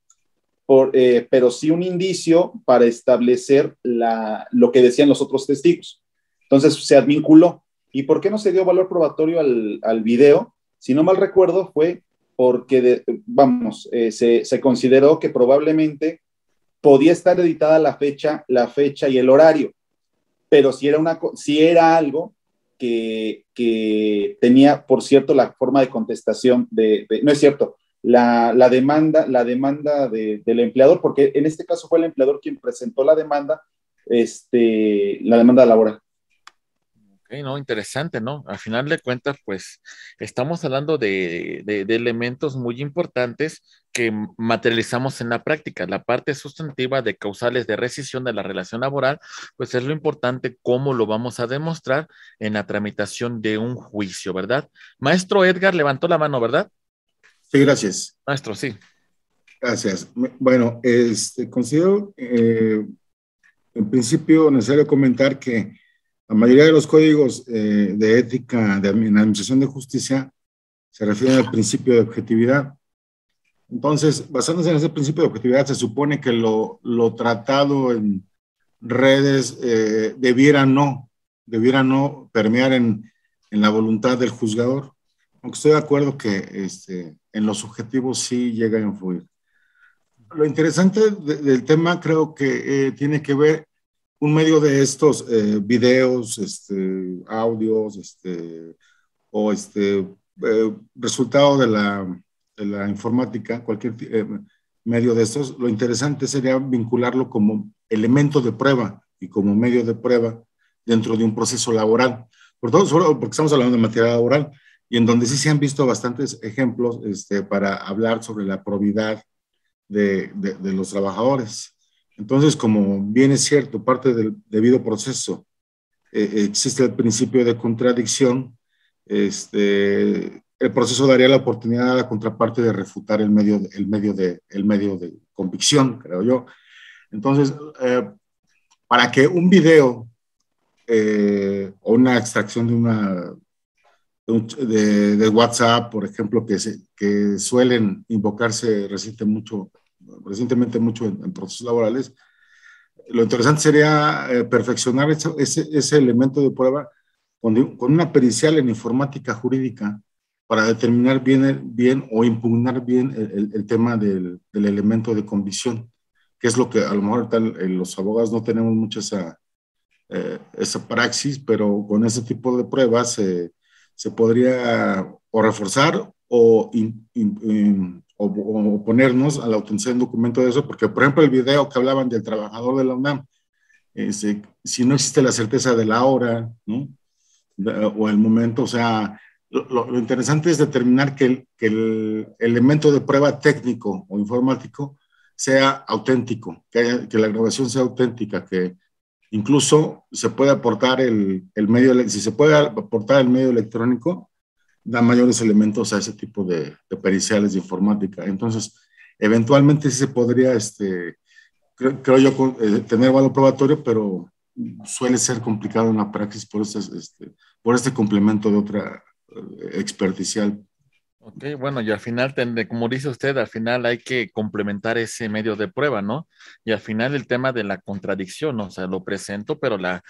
eh, pero sí un indicio para establecer la, lo que decían los otros testigos. Entonces se advinculó. ¿Y por qué no se dio valor probatorio al, al video? Si no mal recuerdo, fue porque, vamos, eh, se, consideró que probablemente podía estar editada la fecha, la fecha y el horario, pero si era, una, si era algo que, tenía, por cierto, la forma de contestación de, no es cierto, la, la, demanda, la demanda de, del empleador, porque en este caso fue el empleador quien presentó la demanda, este, la demanda laboral. Okay, no, interesante, ¿no? Al final de cuentas, pues estamos hablando de, de, de elementos muy importantes que materializamos en la práctica. La parte sustantiva de causales de rescisión de la relación laboral, pues es lo importante cómo lo vamos a demostrar en la tramitación de un juicio, ¿verdad? Maestro Edgar levantó la mano, ¿verdad? Sí, gracias. Maestro, sí. Gracias. Bueno, este, considero eh, en principio necesario comentar que la mayoría de los códigos eh, de ética de administración de justicia se refieren al principio de objetividad entonces, basándose en ese principio de objetividad, se supone que lo, tratado en redes eh, debiera no, debiera no permear en, la voluntad del juzgador. Aunque estoy de acuerdo que este, en los objetivos sí llega a influir. Lo interesante del tema creo que eh, tiene que ver un medio de estos eh, videos, este, audios, este, o este resultado de la de la informática, cualquier eh, medio de estos, lo interesante sería vincularlo como elemento de prueba y como medio de prueba dentro de un proceso laboral. Por todo, porque estamos hablando de materia laboral y en donde sí se han visto bastantes ejemplos este, para hablar sobre la probidad de, los trabajadores. Entonces, como bien es cierto, parte del debido proceso eh, existe el principio de contradicción, este, el proceso daría la oportunidad a la contraparte de refutar el medio, el medio, de, el medio de convicción, creo yo. Entonces, eh, para que un video eh, o una extracción de una de, WhatsApp, por ejemplo, que, se, que suelen invocarse reciente mucho, recientemente mucho en, procesos laborales, lo interesante sería eh, perfeccionar ese, ese, elemento de prueba con, con, una pericial en informática jurídica para determinar bien, bien o impugnar bien el, el, tema del, del, elemento de convicción, que es lo que a lo mejor tal, eh, los abogados no tenemos mucha esa, eh, esa praxis, pero con ese tipo de pruebas se podría o reforzar o, o, ponernos oponernos a la autenticidad de documento de eso, porque por ejemplo el video que hablaban del trabajador de la UNAM, si no existe la certeza de la hora, ¿no? o el momento, o sea, lo, interesante es determinar que el, el, elemento de prueba técnico o informático sea auténtico, que, la grabación sea auténtica, que incluso se puede aportar el, medio, si se puede aportar el medio electrónico, da mayores elementos a ese tipo de, periciales de informática. Entonces, eventualmente se podría, este, creo, yo, eh, tener valor probatorio, pero suele ser complicado en la praxis por, este, este por este complemento de otra experticial. Ok, bueno, y al final, como dice usted, al final hay que complementar ese medio de prueba, ¿no? Y al final el tema de la contradicción, o sea, lo presento, pero la,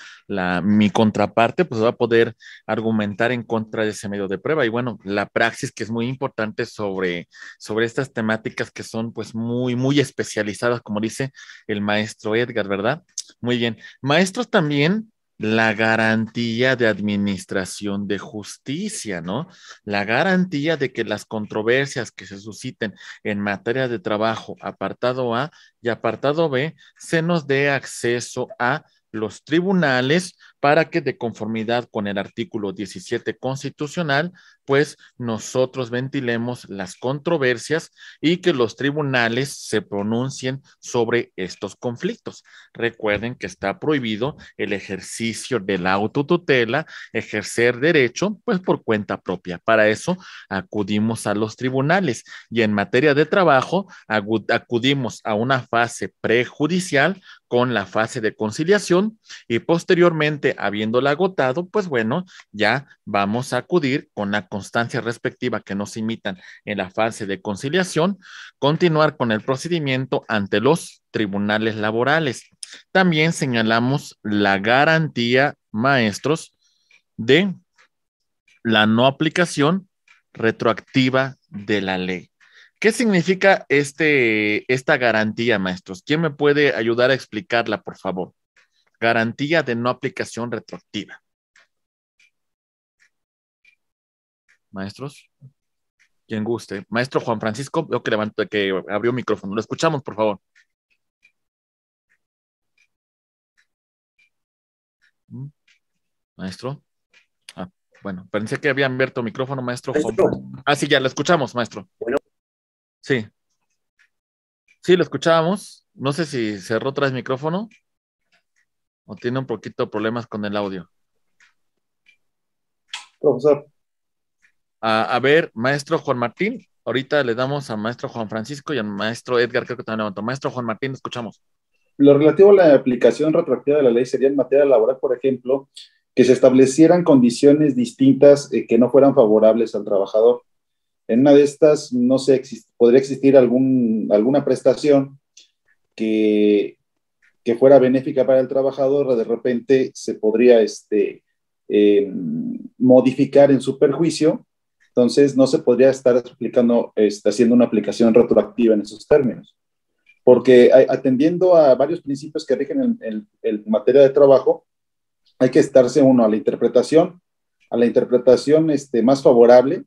mi contraparte pues va a poder argumentar en contra de ese medio de prueba. Y bueno, la praxis que es muy importante sobre, sobre estas temáticas que son pues muy, muy especializadas, como dice el maestro Edgar, ¿verdad? Muy bien. Maestros también la garantía de administración de justicia, ¿no? La garantía de que las controversias que se susciten en materia de trabajo, apartado A y apartado B, se nos dé acceso a los tribunales para que de conformidad con el artículo 17 constitucional, pues nosotros ventilemos las controversias y que los tribunales se pronuncien sobre estos conflictos. Recuerden que está prohibido el ejercicio de la autotutela, ejercer derecho, pues por cuenta propia. Para eso acudimos a los tribunales y en materia de trabajo acudimos a una fase prejudicial con la fase de conciliación y posteriormente habiéndola agotado, pues bueno, ya vamos a acudir con la constancia respectiva que nos imitan en la fase de conciliación, continuar con el procedimiento ante los tribunales laborales. También señalamos la garantía, maestros, de la no aplicación retroactiva de la ley. ¿Qué significa este, esta garantía, maestros? ¿Quién me puede ayudar a explicarla, por favor? garantía de no aplicación retroactiva. Maestros, quien guste. Maestro Juan Francisco, veo que, levantó, que abrió micrófono. Lo escuchamos, por favor. Mm. Maestro. Ah, bueno, pensé que había abierto micrófono, maestro. Ah, sí, ya lo escuchamos, maestro. Bueno. Sí. Sí, lo escuchábamos. No sé si cerró otra vez micrófono o tiene un poquito problemas con el audio. Profesor. A, ver, maestro Juan Martín, ahorita le damos a maestro Juan Francisco y al maestro Edgar, creo que también levantó. Maestro Juan Martín, escuchamos. Lo relativo a la aplicación retroactiva de la ley sería en materia laboral, por ejemplo, que se establecieran condiciones distintas eh, que no fueran favorables al trabajador. En una de estas, no sé, podría existir algún, alguna prestación que que fuera benéfica para el trabajador, de repente se podría este, eh, modificar en su perjuicio. Entonces, no se podría estar aplicando, este, haciendo una aplicación retroactiva en esos términos. Porque atendiendo a varios principios que rigen en materia de trabajo, hay que estarse uno a la interpretación, a la interpretación este, más favorable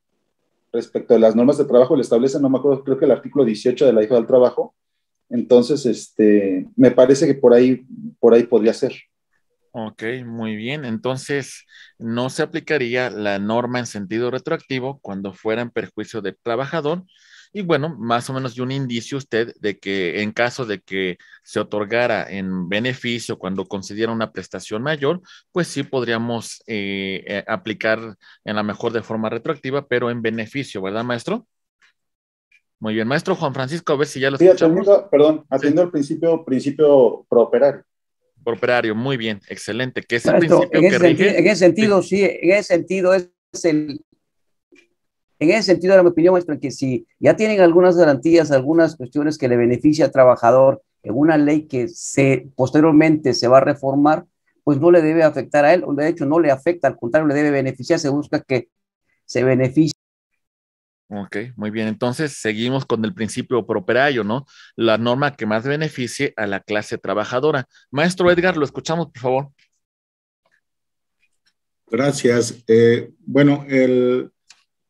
respecto a las normas de trabajo, le establecen, no me acuerdo, creo que el artículo 18 de la ley del trabajo, entonces, este, me parece que por ahí, por ahí podría ser. Ok, muy bien. Entonces, no se aplicaría la norma en sentido retroactivo cuando fuera en perjuicio del trabajador. Y bueno, más o menos de un indicio usted de que en caso de que se otorgara en beneficio cuando concediera una prestación mayor, pues sí podríamos eh, eh, aplicar en la mejor de forma retroactiva, pero en beneficio, ¿verdad, maestro? Muy bien, maestro Juan Francisco, a ver si ya lo sí, escuchamos. perdón, haciendo el principio, principio prooperario. Prooperario, muy bien, excelente, que es el principio en que sentido, rige. En ese sentido, sí. en ese sentido es el... En ese sentido era mi opinión, maestro, que si ya tienen algunas garantías, algunas cuestiones que le beneficia al trabajador en una ley que se posteriormente se va a reformar, pues no le debe afectar a él, o de hecho no le afecta, al contrario, le debe beneficiar, se busca que se beneficie Ok, muy bien. Entonces seguimos con el principio properario, ¿no? La norma que más beneficie a la clase trabajadora. Maestro Edgar, lo escuchamos, por favor. Gracias. Eh, bueno, el,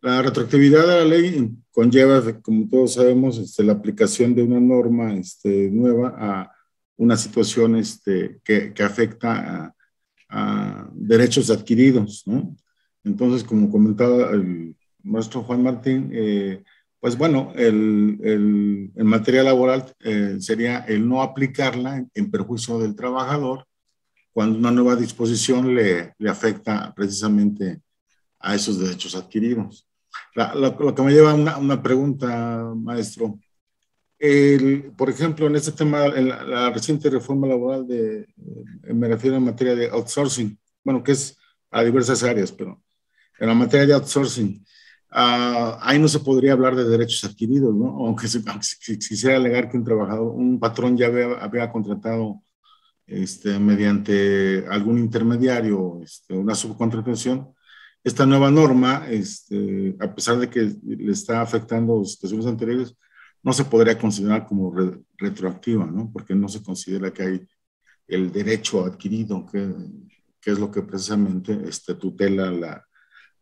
la retroactividad de la ley conlleva, como todos sabemos, este, la aplicación de una norma este, nueva a una situación este, que, afecta a, a derechos adquiridos, ¿no? Entonces, como comentaba el maestro Juan Martín, eh, pues bueno, el, el, en materia laboral eh, sería el no aplicarla en, perjuicio del trabajador cuando una nueva disposición le, le afecta precisamente a esos derechos adquiridos. lo que me lleva a una, una, pregunta, maestro. por ejemplo, en este tema, la, reciente reforma laboral, de, eh, me refiero en materia de outsourcing, bueno, que es a diversas áreas, pero en la materia de outsourcing, Ah, ahí no se podría hablar de derechos adquiridos, ¿no? aunque, se, quisiera alegar que un trabajador, un patrón ya había, contratado este, mediante algún intermediario este, una subcontratación. Esta nueva norma, este, a pesar de que le está afectando situaciones anteriores, no se podría considerar como retroactiva, ¿no? porque no se considera que hay el derecho adquirido, que, que es lo que precisamente este, tutela la,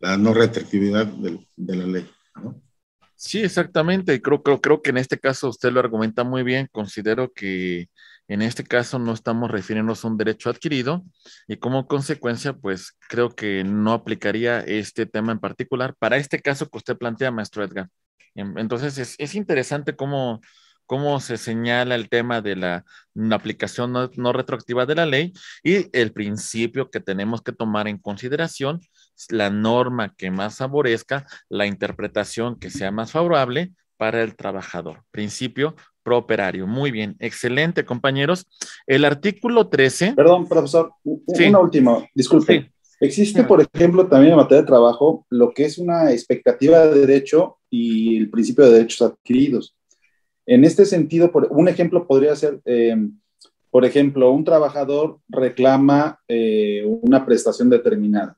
la no retroactividad de, la ley. Sí, exactamente. Creo, creo, creo que en este caso usted lo argumenta muy bien. Considero que en este caso no estamos refiriéndonos a un derecho adquirido y como consecuencia, pues creo que no aplicaría este tema en particular para este caso que usted plantea, maestro Edgar. Em, entonces, es, interesante cómo, cómo se señala el tema de la, aplicación no, no retroactiva de la ley y el principio que tenemos que tomar en consideración la norma que más favorezca la interpretación que sea más favorable para el trabajador. Principio operario Muy bien, excelente, compañeros. El artículo 13. Perdón, profesor, una última, disculpe. Existe, por ejemplo, también en materia de trabajo lo que es una expectativa de derecho y el principio de derechos adquiridos. En este sentido, por, un ejemplo podría ser, em, por ejemplo, un trabajador reclama eh, una prestación determinada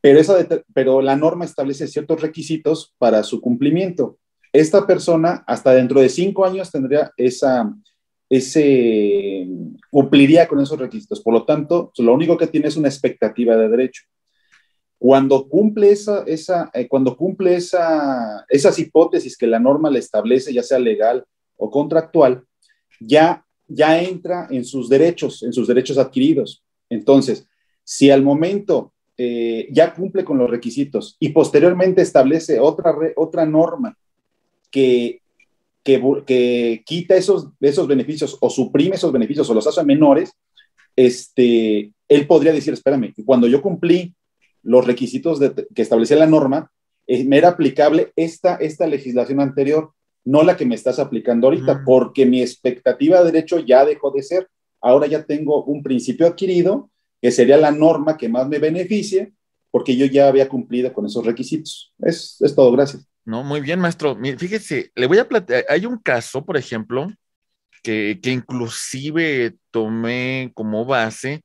pero, esa pero la norma establece ciertos requisitos para su cumplimiento. Esta persona hasta dentro de cinco años tendría esa, ese, cumpliría con esos requisitos. Por lo tanto, lo único que tiene es una expectativa de derecho. Cuando cumple, esa, eh, cuando cumple esa, esas hipótesis que la norma le establece, ya sea legal o contractual, ya, ya entra en sus derechos, en sus derechos adquiridos. Entonces, si al momento eh, ya cumple con los requisitos y posteriormente establece otra, otra norma que, quita esos, esos beneficios o suprime esos beneficios o los hace menores, este, él podría decir, espérame, cuando yo cumplí los requisitos que establecía la norma, eh, me era aplicable esta, esta legislación anterior, no la que me estás aplicando ahorita, porque mi expectativa de derecho ya dejó de ser. Ahora ya tengo un principio adquirido que sería la norma que más me beneficie, porque yo ya había cumplido con esos requisitos. Es, es todo, gracias. No, muy bien, maestro. fíjese, le voy a plantear, hay un caso, por ejemplo, que, que inclusive tomé como base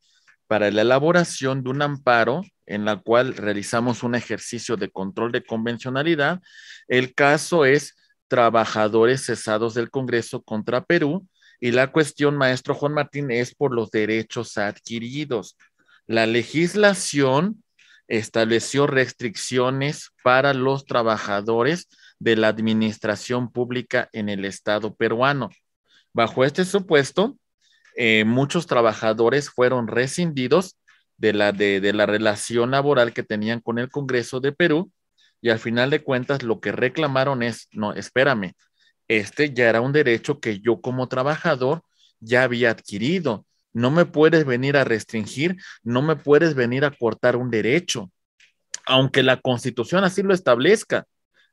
para la elaboración de un amparo en la cual realizamos un ejercicio de control de convencionalidad. El caso es trabajadores cesados del Congreso contra Perú y la cuestión, maestro Juan Martín, es por los derechos adquiridos. La legislación estableció restricciones para los trabajadores de la administración pública en el Estado peruano. Bajo este supuesto, eh, muchos trabajadores fueron rescindidos de la, de, de la relación laboral que tenían con el Congreso de Perú y al final de cuentas lo que reclamaron es, no, espérame, este ya era un derecho que yo como trabajador ya había adquirido. No me puedes venir a restringir, no me puedes venir a cortar un derecho, aunque la constitución así lo establezca.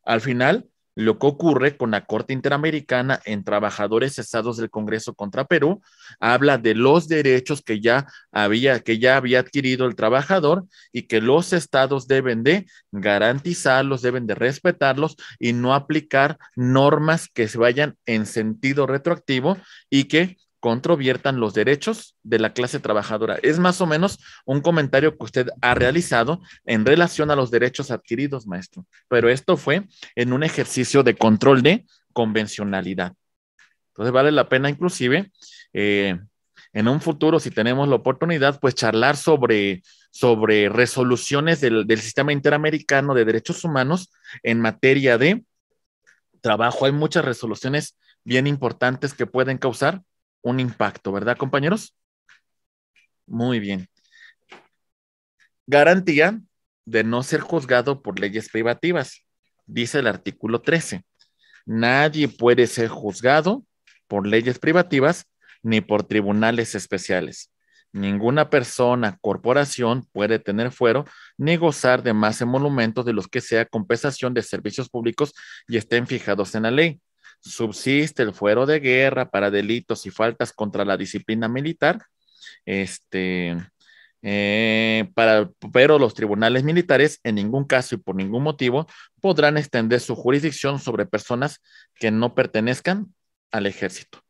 Al final, lo que ocurre con la Corte Interamericana en trabajadores Estados del Congreso contra Perú, habla de los derechos que ya había, que ya había adquirido el trabajador y que los estados deben de garantizarlos, deben de respetarlos y no aplicar normas que se vayan en sentido retroactivo y que controviertan los derechos de la clase trabajadora. Es más o menos un comentario que usted ha realizado en relación a los derechos adquiridos, maestro. Pero esto fue en un ejercicio de control de convencionalidad. Entonces vale la pena inclusive eh, en un futuro, si tenemos la oportunidad, pues charlar sobre, sobre resoluciones del sistema interamericano de derechos humanos en materia de trabajo. Hay muchas resoluciones bien importantes que pueden causar un impacto, ¿verdad, compañeros? Muy bien. Garantía de no ser juzgado por leyes privativas, dice el artículo 13. Nadie puede ser juzgado por leyes privativas ni por tribunales especiales. Ninguna persona, corporación puede tener fuero ni gozar de más emolumentos de los que sea compensación de servicios públicos y estén fijados en la ley subsiste el fuero de guerra para delitos y faltas contra la disciplina militar. Este, eh, para, pero los tribunales militares en ningún caso y por ningún motivo podrán extender su jurisdicción sobre personas que no pertenezcan al ejército.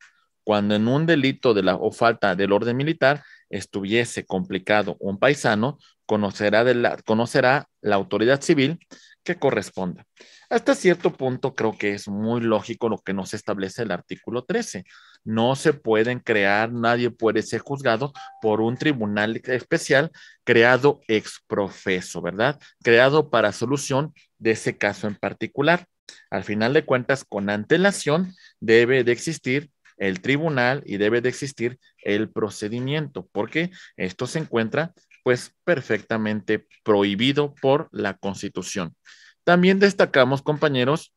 Cuando en un delito de la, o falta del orden militar estuviese complicado un paisano, conocerá, conocerá la autoridad civil que corresponda. Hasta cierto punto creo que es muy lógico lo que nos establece el artículo 13. No se pueden crear, nadie puede ser juzgado por un tribunal especial creado ex profeso, ¿verdad? Creado para solución de ese caso en particular. Al final de cuentas, con antelación debe de existir el tribunal y debe de existir el procedimiento, porque esto se encuentra pues perfectamente prohibido por la Constitución. También destacamos, compañeros,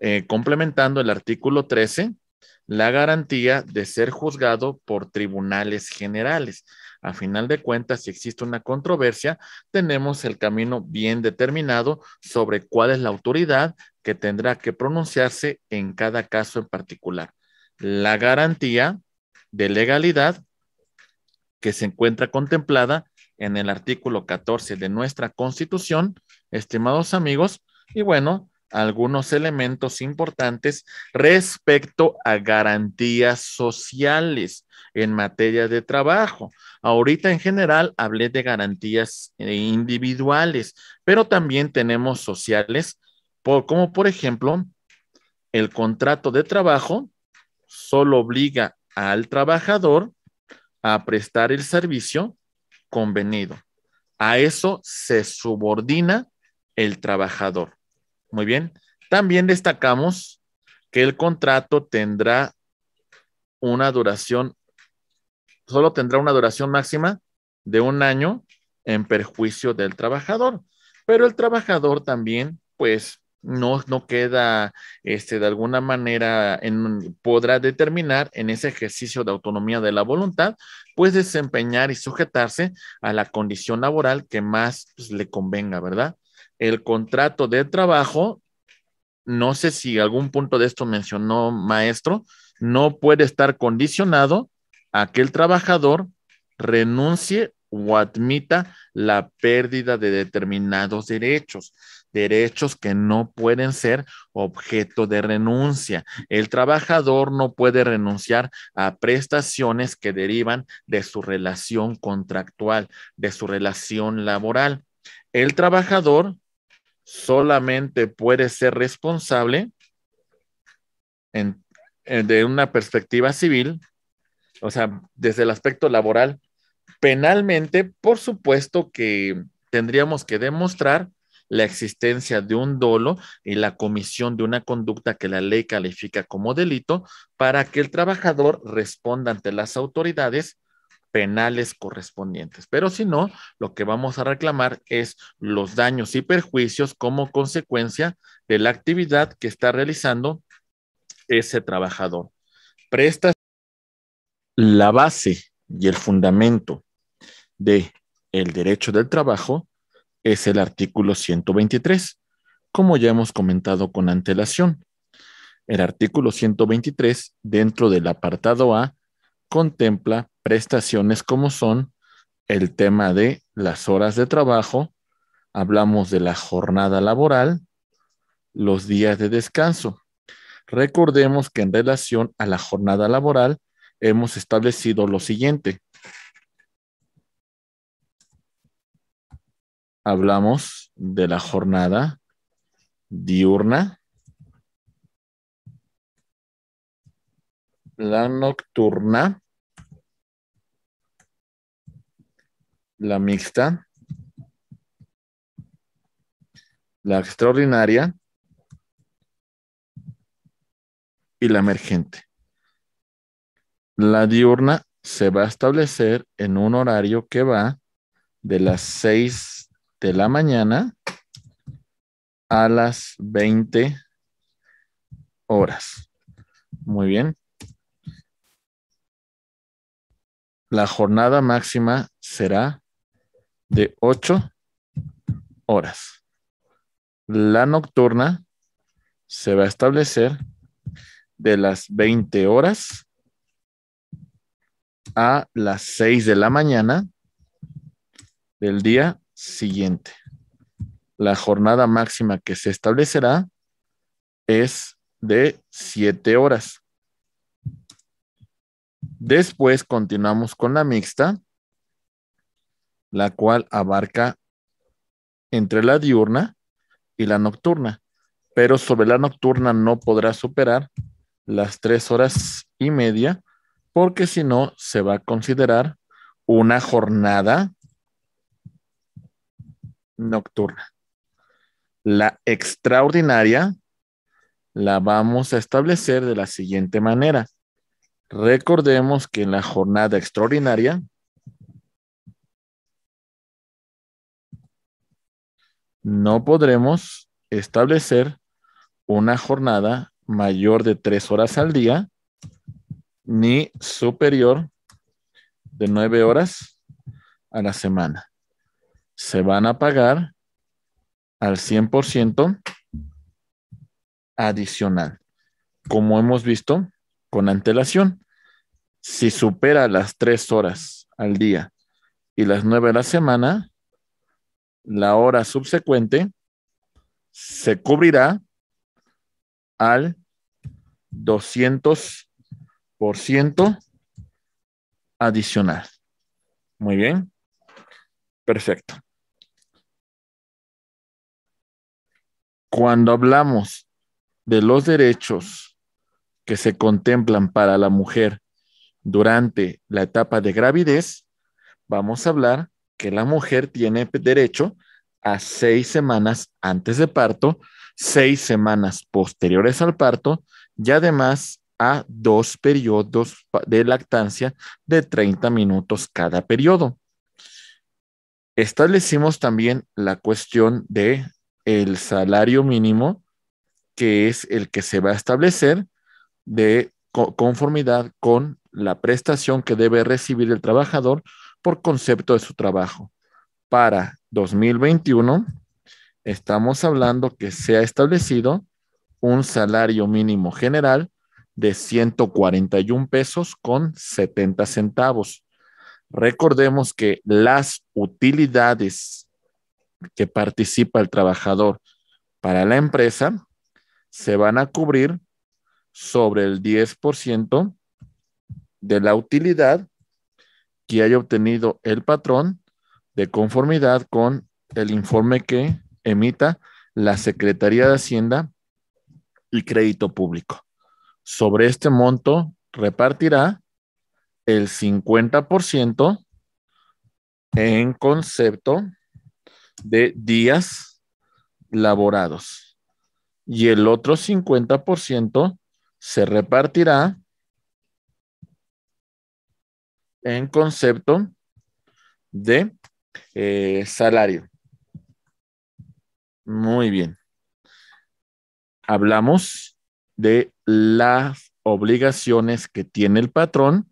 eh, complementando el artículo 13, la garantía de ser juzgado por tribunales generales. A final de cuentas, si existe una controversia, tenemos el camino bien determinado sobre cuál es la autoridad que tendrá que pronunciarse en cada caso en particular. La garantía de legalidad que se encuentra contemplada en el artículo 14 de nuestra Constitución estimados amigos, y bueno, algunos elementos importantes respecto a garantías sociales en materia de trabajo. Ahorita en general hablé de garantías eh, individuales, pero también tenemos sociales, como por ejemplo, el contrato de trabajo solo obliga al trabajador a prestar el servicio convenido. A eso se subordina el trabajador. Muy bien. También destacamos que el contrato tendrá una duración, solo tendrá una duración máxima de un año en perjuicio del trabajador. Pero el trabajador también, pues, no, no queda, este, de alguna manera, en, podrá determinar en ese ejercicio de autonomía de la voluntad, pues desempeñar y sujetarse a la condición laboral que más pues, le convenga, ¿verdad? el contrato de trabajo, no sé si algún punto de esto mencionó maestro, no puede estar condicionado a que el trabajador renuncie o admita la pérdida de determinados derechos, derechos que no pueden ser objeto de renuncia. El trabajador no puede renunciar a prestaciones que derivan de su relación contractual, de su relación laboral. El trabajador solamente puede ser responsable de una perspectiva civil, o sea, desde el aspecto laboral, penalmente, por supuesto que tendríamos que demostrar la existencia de un dolo y la comisión de una conducta que la ley califica como delito para que el trabajador responda ante las autoridades penales correspondientes. Pero si no, lo que vamos a reclamar es los daños y perjuicios como consecuencia de la actividad que está realizando ese trabajador. Presta la base y el fundamento de el derecho del trabajo es el artículo 123, como ya hemos comentado con antelación. El artículo 123, dentro del apartado A, contempla prestaciones como son el tema de las horas de trabajo, hablamos de la jornada laboral, los días de descanso. Recordemos que en relación a la jornada laboral hemos establecido lo siguiente. Hablamos de la jornada diurna, la nocturna la mixta, la extraordinaria y la emergente. La diurna se va a establecer en un horario que va de las 6 de la mañana a las 20 horas. Muy bien. La jornada máxima será de 8 horas. La nocturna se va a establecer de las 20 horas a las 6 de la mañana del día siguiente. La jornada máxima que se establecerá es de 7 horas. Después continuamos con la mixta la cual abarca entre la diurna y la nocturna, pero sobre la nocturna no podrá superar las tres horas y media, porque si no, se va a considerar una jornada nocturna. La extraordinaria la vamos a establecer de la siguiente manera. Recordemos que en la jornada extraordinaria no podremos establecer una jornada mayor de tres horas al día ni superior de nueve horas a la semana. Se van a pagar al 100% adicional, como hemos visto con antelación. Si supera las tres horas al día y las nueve a la semana, la hora subsecuente se cubrirá al 200% adicional. Muy bien. Perfecto. Cuando hablamos de los derechos que se contemplan para la mujer durante la etapa de gravidez, vamos a hablar que la mujer tiene derecho a seis semanas antes de parto, seis semanas posteriores al parto y además a dos periodos de lactancia de 30 minutos cada periodo. Establecimos también la cuestión de el salario mínimo, que es el que se va a establecer de conformidad con la prestación que debe recibir el trabajador por concepto de su trabajo. Para 2021, estamos hablando que se ha establecido un salario mínimo general de 141 pesos con 70 centavos. Recordemos que las utilidades que participa el trabajador para la empresa se van a cubrir sobre el 10% de la utilidad haya obtenido el patrón de conformidad con el informe que emita la Secretaría de Hacienda y Crédito Público. Sobre este monto repartirá el 50% en concepto de días laborados y el otro 50% se repartirá en concepto de eh, salario. Muy bien. Hablamos de las obligaciones que tiene el patrón,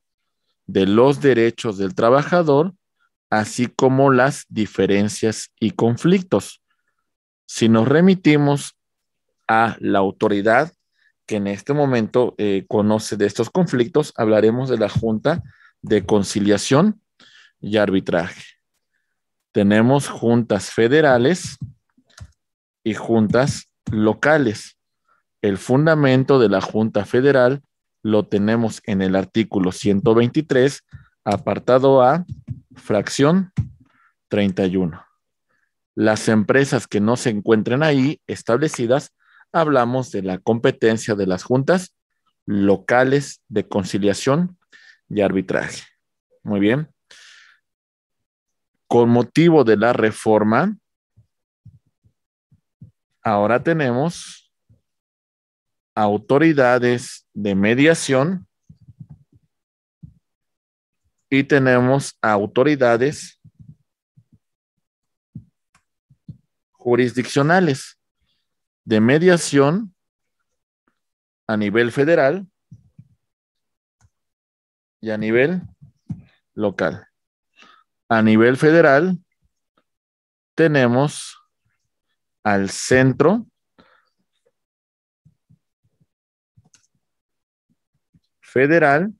de los derechos del trabajador, así como las diferencias y conflictos. Si nos remitimos a la autoridad que en este momento eh, conoce de estos conflictos, hablaremos de la Junta de conciliación y arbitraje. Tenemos juntas federales y juntas locales. El fundamento de la Junta Federal lo tenemos en el artículo 123, apartado A, fracción 31. Las empresas que no se encuentren ahí establecidas, hablamos de la competencia de las juntas locales de conciliación y arbitraje. Muy bien. Con motivo de la reforma, ahora tenemos autoridades de mediación y tenemos autoridades jurisdiccionales de mediación a nivel federal y a nivel local. A nivel federal, tenemos al Centro Federal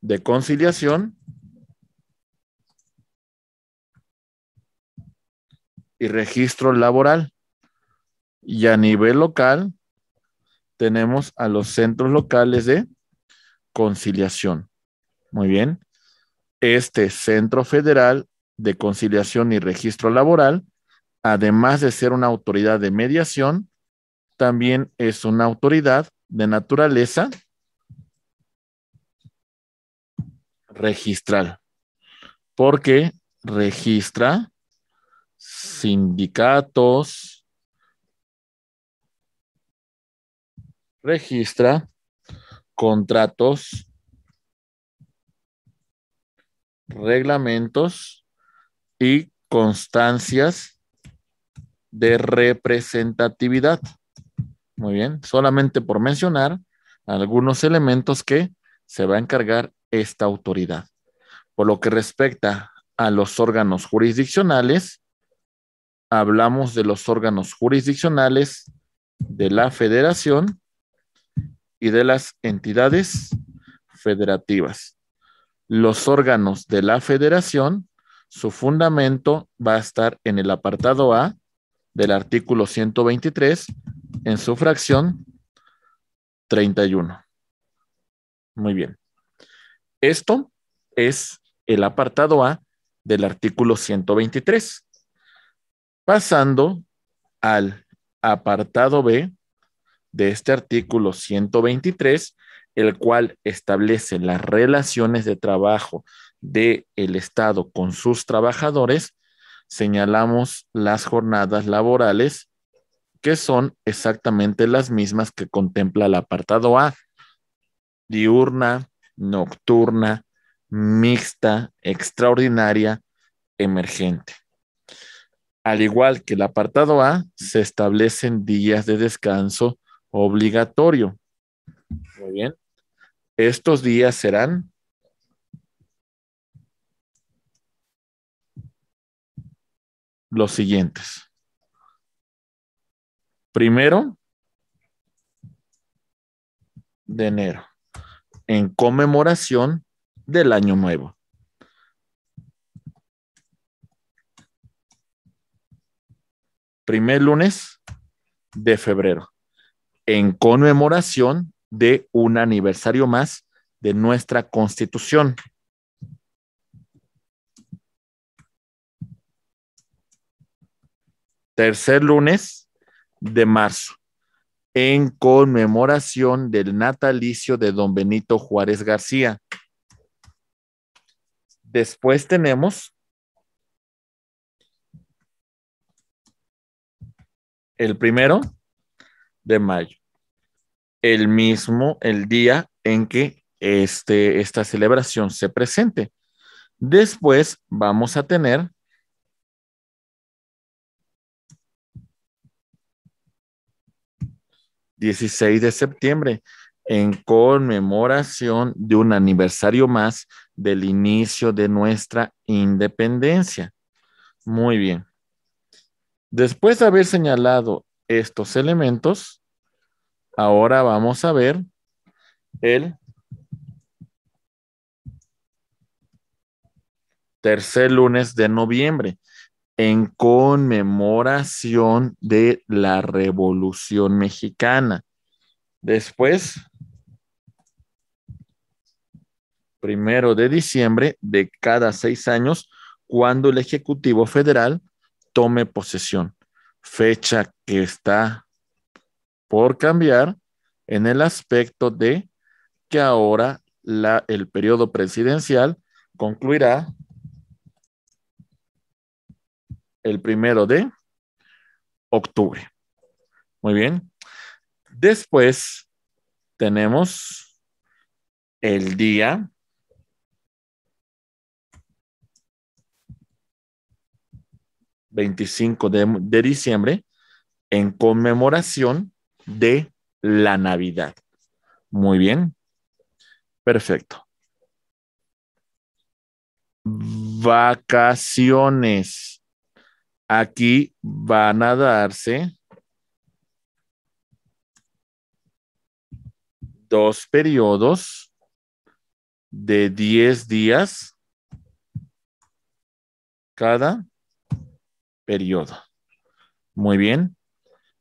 de Conciliación y Registro Laboral. Y a nivel local tenemos a los centros locales de conciliación. Muy bien. Este Centro Federal de Conciliación y Registro Laboral, además de ser una autoridad de mediación, también es una autoridad de naturaleza registral, porque registra sindicatos, registra contratos, reglamentos y constancias de representatividad. Muy bien, solamente por mencionar algunos elementos que se va a encargar esta autoridad. Por lo que respecta a los órganos jurisdiccionales, hablamos de los órganos jurisdiccionales de la federación y de las entidades federativas. Los órganos de la federación, su fundamento va a estar en el apartado A del artículo 123 en su fracción 31. Muy bien. Esto es el apartado A del artículo 123. Pasando al apartado B de este artículo 123, el cual establece las relaciones de trabajo del el Estado con sus trabajadores, señalamos las jornadas laborales, que son exactamente las mismas que contempla el apartado A, diurna, nocturna, mixta, extraordinaria, emergente. Al igual que el apartado A, se establecen días de descanso obligatorio. Muy bien. Estos días serán los siguientes. Primero de enero, en conmemoración del año nuevo. Primer lunes de febrero en conmemoración de un aniversario más de nuestra constitución. Tercer lunes de marzo, en conmemoración del natalicio de don Benito Juárez García. Después tenemos el primero, de mayo, el mismo, el día en que este, esta celebración se presente. Después vamos a tener ...16 de septiembre... ...en conmemoración de un aniversario más... ...del inicio de nuestra independencia. Muy bien. Después de haber señalado estos elementos, ahora vamos a ver el tercer lunes de noviembre en conmemoración de la Revolución Mexicana. Después, primero de diciembre de cada seis años, cuando el Ejecutivo Federal tome posesión fecha que está por cambiar en el aspecto de que ahora la, el periodo presidencial concluirá el primero de octubre. Muy bien. Después tenemos el día 25 de, diciembre en conmemoración de la Navidad. Muy bien. Perfecto. Vacaciones. Aquí van a darse dos periodos de 10 días cada periodo. Muy bien.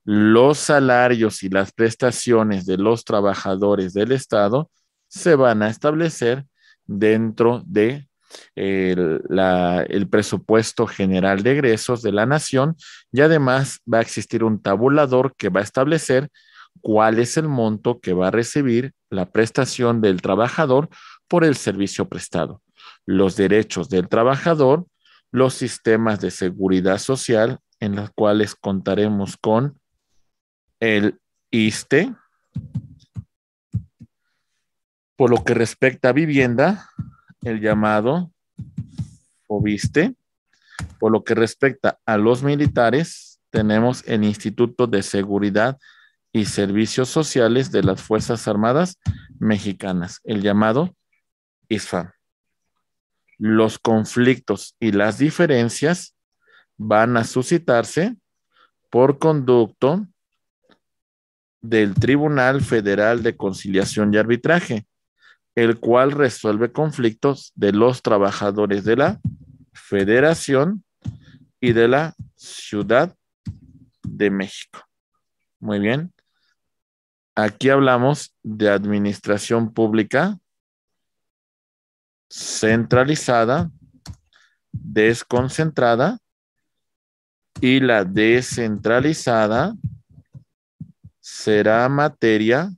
Los salarios y las prestaciones de los trabajadores del Estado se van a establecer dentro de eh, el, presupuesto general de egresos de la nación y además va a existir un tabulador que va a establecer cuál es el monto que va a recibir la prestación del trabajador por el servicio prestado, los derechos del trabajador los sistemas de seguridad social en los cuales contaremos con el ISTE. Por lo que respecta a vivienda, el llamado FOBISTE. Por lo que respecta a los militares, tenemos el Instituto de Seguridad y Servicios Sociales de las Fuerzas Armadas Mexicanas, el llamado ISFAM los conflictos y las diferencias van a suscitarse por conducto del Tribunal Federal de Conciliación y Arbitraje, el cual resuelve conflictos de los trabajadores de la Federación y de la Ciudad de México. Muy bien. Aquí hablamos de administración pública centralizada, desconcentrada y la descentralizada será materia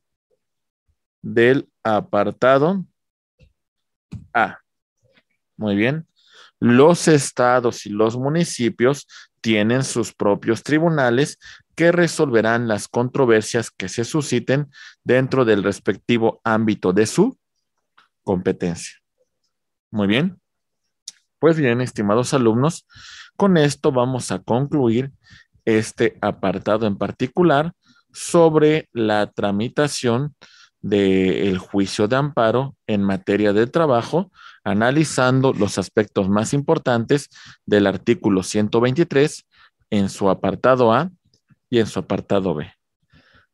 del apartado A. Muy bien. Los estados y los municipios tienen sus propios tribunales que resolverán las controversias que se susciten dentro del respectivo ámbito de su competencia. Muy bien. Pues bien, estimados alumnos, con esto vamos a concluir este apartado en particular sobre la tramitación del juicio de amparo en materia de trabajo, analizando los aspectos más importantes del artículo 123 en su apartado A y en su apartado B.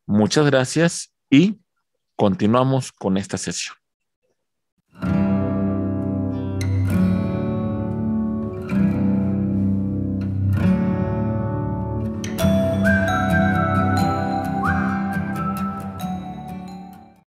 Muchas gracias y continuamos con esta sesión.